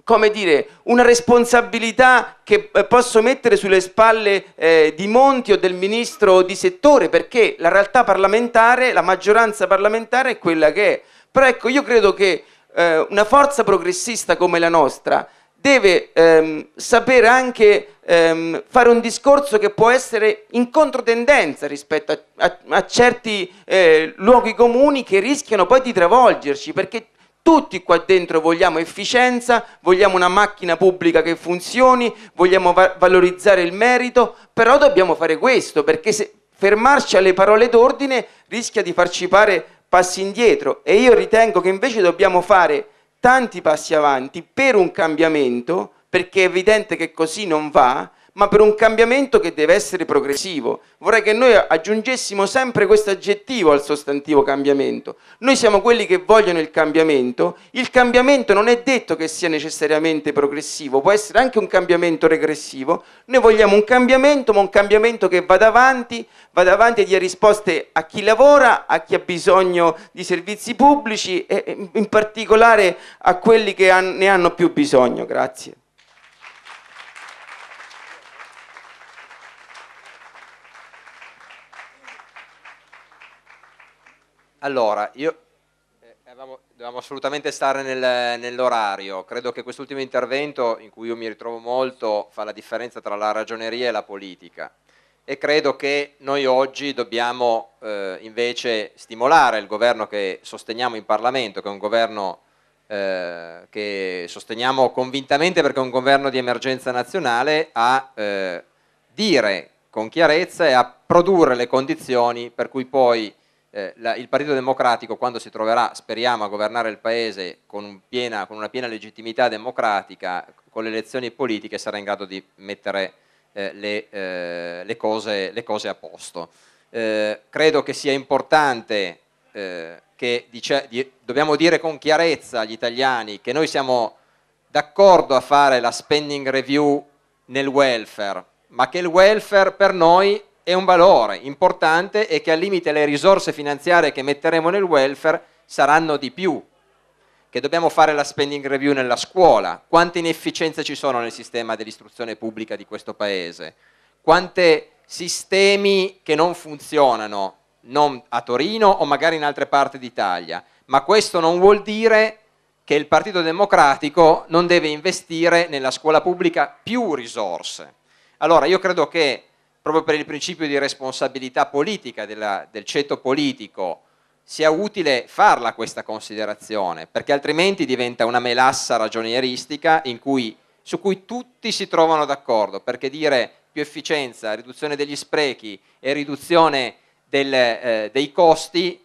come dire, una responsabilità che eh, posso mettere sulle spalle eh, di Monti o del ministro di settore, perché la realtà parlamentare, la maggioranza parlamentare è quella che è. Però ecco, io credo che eh, una forza progressista come la nostra deve ehm, sapere anche ehm, fare un discorso che può essere in controtendenza rispetto a, a, a certi eh, luoghi comuni che rischiano poi di travolgerci, perché tutti qua dentro vogliamo efficienza, vogliamo una macchina pubblica che funzioni, vogliamo va valorizzare il merito, però dobbiamo fare questo perché se fermarci alle parole d'ordine rischia di farci fare passi indietro e io ritengo che invece dobbiamo fare tanti passi avanti per un cambiamento perché è evidente che così non va, ma per un cambiamento che deve essere progressivo. Vorrei che noi aggiungessimo sempre questo aggettivo al sostantivo cambiamento. Noi siamo quelli che vogliono il cambiamento, il cambiamento non è detto che sia necessariamente progressivo, può essere anche un cambiamento regressivo, noi vogliamo un cambiamento, ma un cambiamento che vada avanti, vada avanti e dia risposte a chi lavora, a chi ha bisogno di servizi pubblici e in particolare a quelli che ne hanno più bisogno. Grazie. Allora, io eh, dovevamo assolutamente stare nel, nell'orario. Credo che quest'ultimo intervento, in cui io mi ritrovo molto, fa la differenza tra la ragioneria e la politica. E credo che noi oggi dobbiamo eh, invece stimolare il governo che sosteniamo in Parlamento, che è un governo eh, che sosteniamo convintamente perché è un governo di emergenza nazionale, a eh, dire con chiarezza e a produrre le condizioni per cui poi eh, la, il Partito Democratico quando si troverà, speriamo, a governare il Paese con, un piena, con una piena legittimità democratica, con le elezioni politiche, sarà in grado di mettere eh, le, eh, le, cose, le, cose, a posto. Eh, credo che sia importante eh, che dice, di, dobbiamo dire con chiarezza agli italiani che noi siamo d'accordo a fare la spending review nel welfare, ma che il welfare per noi è un valore importante e che al limite le risorse finanziarie che metteremo nel welfare saranno di più, che dobbiamo fare la spending review nella scuola, quante inefficienze ci sono nel sistema dell'istruzione pubblica di questo Paese, quante sistemi che non funzionano, non a Torino o magari in altre parti d'Italia, ma questo non vuol dire che il Partito Democratico non deve investire nella scuola pubblica più risorse. Allora io credo che proprio per il principio di responsabilità politica della, del ceto politico, sia utile farla questa considerazione, perché altrimenti diventa una melassa ragionieristica cui, su cui tutti si trovano d'accordo, perché dire più efficienza, riduzione degli sprechi e riduzione del, eh, dei costi,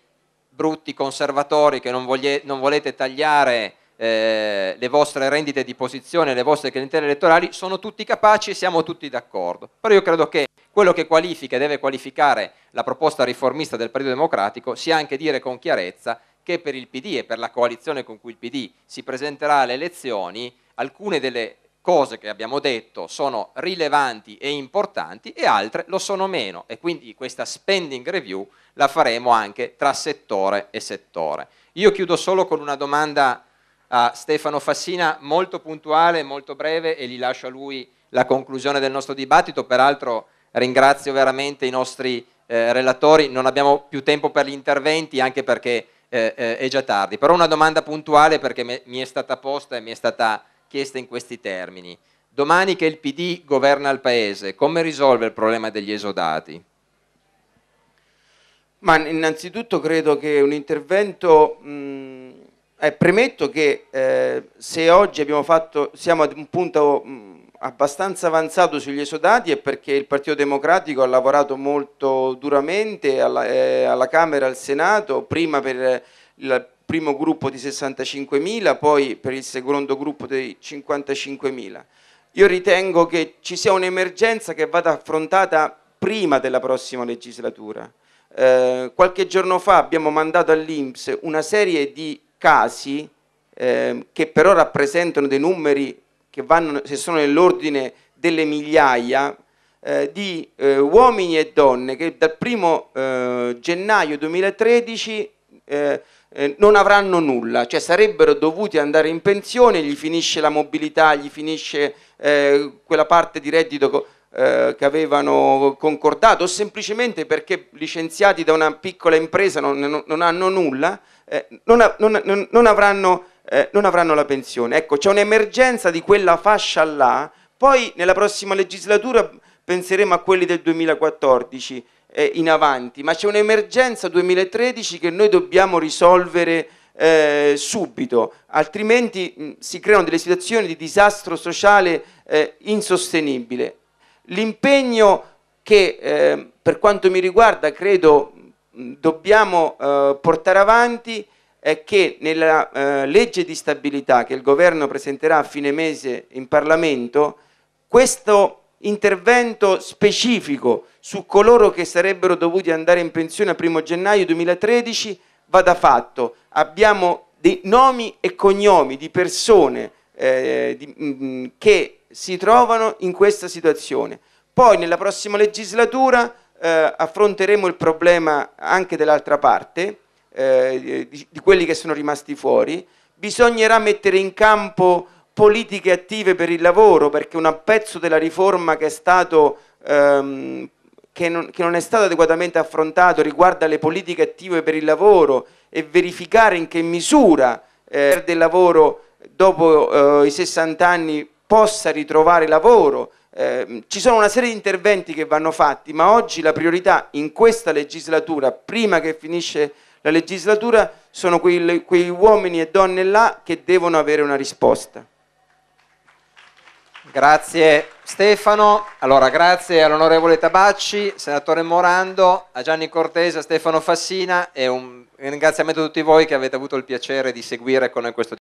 brutti conservatori che non, voglie, non volete tagliare eh, le vostre rendite di posizione, le vostre clientele elettorali, sono tutti capaci e siamo tutti d'accordo. Però io credo che quello che qualifica e deve qualificare la proposta riformista del Partito Democratico sia anche dire con chiarezza che per il PD e per la coalizione con cui il PD si presenterà alle elezioni, alcune delle cose che abbiamo detto sono rilevanti e importanti e altre lo sono meno e quindi questa spending review la faremo anche tra settore e settore. Io chiudo solo con una domanda a Stefano Fassina, molto puntuale, molto breve e gli lascio a lui la conclusione del nostro dibattito. Peraltro ringrazio veramente i nostri eh, relatori, non abbiamo più tempo per gli interventi anche perché eh, eh, è già tardi. Però una domanda puntuale perché me, mi è stata posta e mi è stata chiesta in questi termini. Domani che il PD governa il Paese, come risolve il problema degli esodati? Ma innanzitutto credo che un intervento mh, eh, premetto che eh, se oggi fatto, siamo ad un punto mh, mm, abbastanza avanzato sugli esodati è perché il Partito Democratico ha lavorato molto duramente alla, eh, alla Camera e al Senato, prima per il primo gruppo di 65.000, poi per il secondo gruppo di 55.000. Io ritengo che ci sia un'emergenza che vada affrontata prima della prossima legislatura. Eh, qualche giorno fa abbiamo mandato all'Inps una serie di casi eh, che però rappresentano dei numeri che vanno, se sono nell'ordine delle migliaia, eh, di eh, uomini e donne che dal primo eh, gennaio 2013 eh, eh, non avranno nulla, cioè sarebbero dovuti andare in pensione, gli finisce la mobilità, gli finisce eh, quella parte di reddito che avevano concordato o semplicemente perché licenziati da una piccola impresa non, non hanno nulla eh, non, non, non, avranno, eh, non avranno la pensione. Ecco, c'è un'emergenza di quella fascia là, poi nella prossima legislatura penseremo a quelli del 2014 eh, in avanti, ma c'è un'emergenza 2013 che noi dobbiamo risolvere eh, subito, altrimenti mh, si creano delle situazioni di disastro sociale eh, insostenibile. L'impegno che ehm, per quanto mi riguarda credo Mm, dobbiamo eh, portare avanti è che nella eh, legge di stabilità che il governo presenterà a fine mese in Parlamento, questo intervento specifico su coloro che sarebbero dovuti andare in pensione a 1 gennaio 2013 vada fatto. Abbiamo dei nomi e cognomi di persone eh, di, mh, mm, mm, che si trovano in questa situazione. Poi nella prossima legislatura eh, affronteremo il problema anche dell'altra parte, eh, di, di quelli che sono rimasti fuori. Bisognerà mettere in campo politiche attive per il lavoro, perché un pezzo della riforma che è stato ehm, che non, che non, è stato adeguatamente affrontato riguarda le politiche attive per il lavoro e verificare in che misura eh, del lavoro dopo eh, i 60 anni possa ritrovare lavoro Ehm, ci sono una serie di interventi che vanno fatti, ma oggi la priorità in questa legislatura, prima che finisce la legislatura, sono quei, quei uomini e donne là che devono avere una risposta. Grazie Stefano, allora grazie all'onorevole Tabacci, senatore Morando, a Gianni Cortese, a Stefano Fassina e un ringraziamento a tutti voi che avete avuto il piacere di seguire con noi questo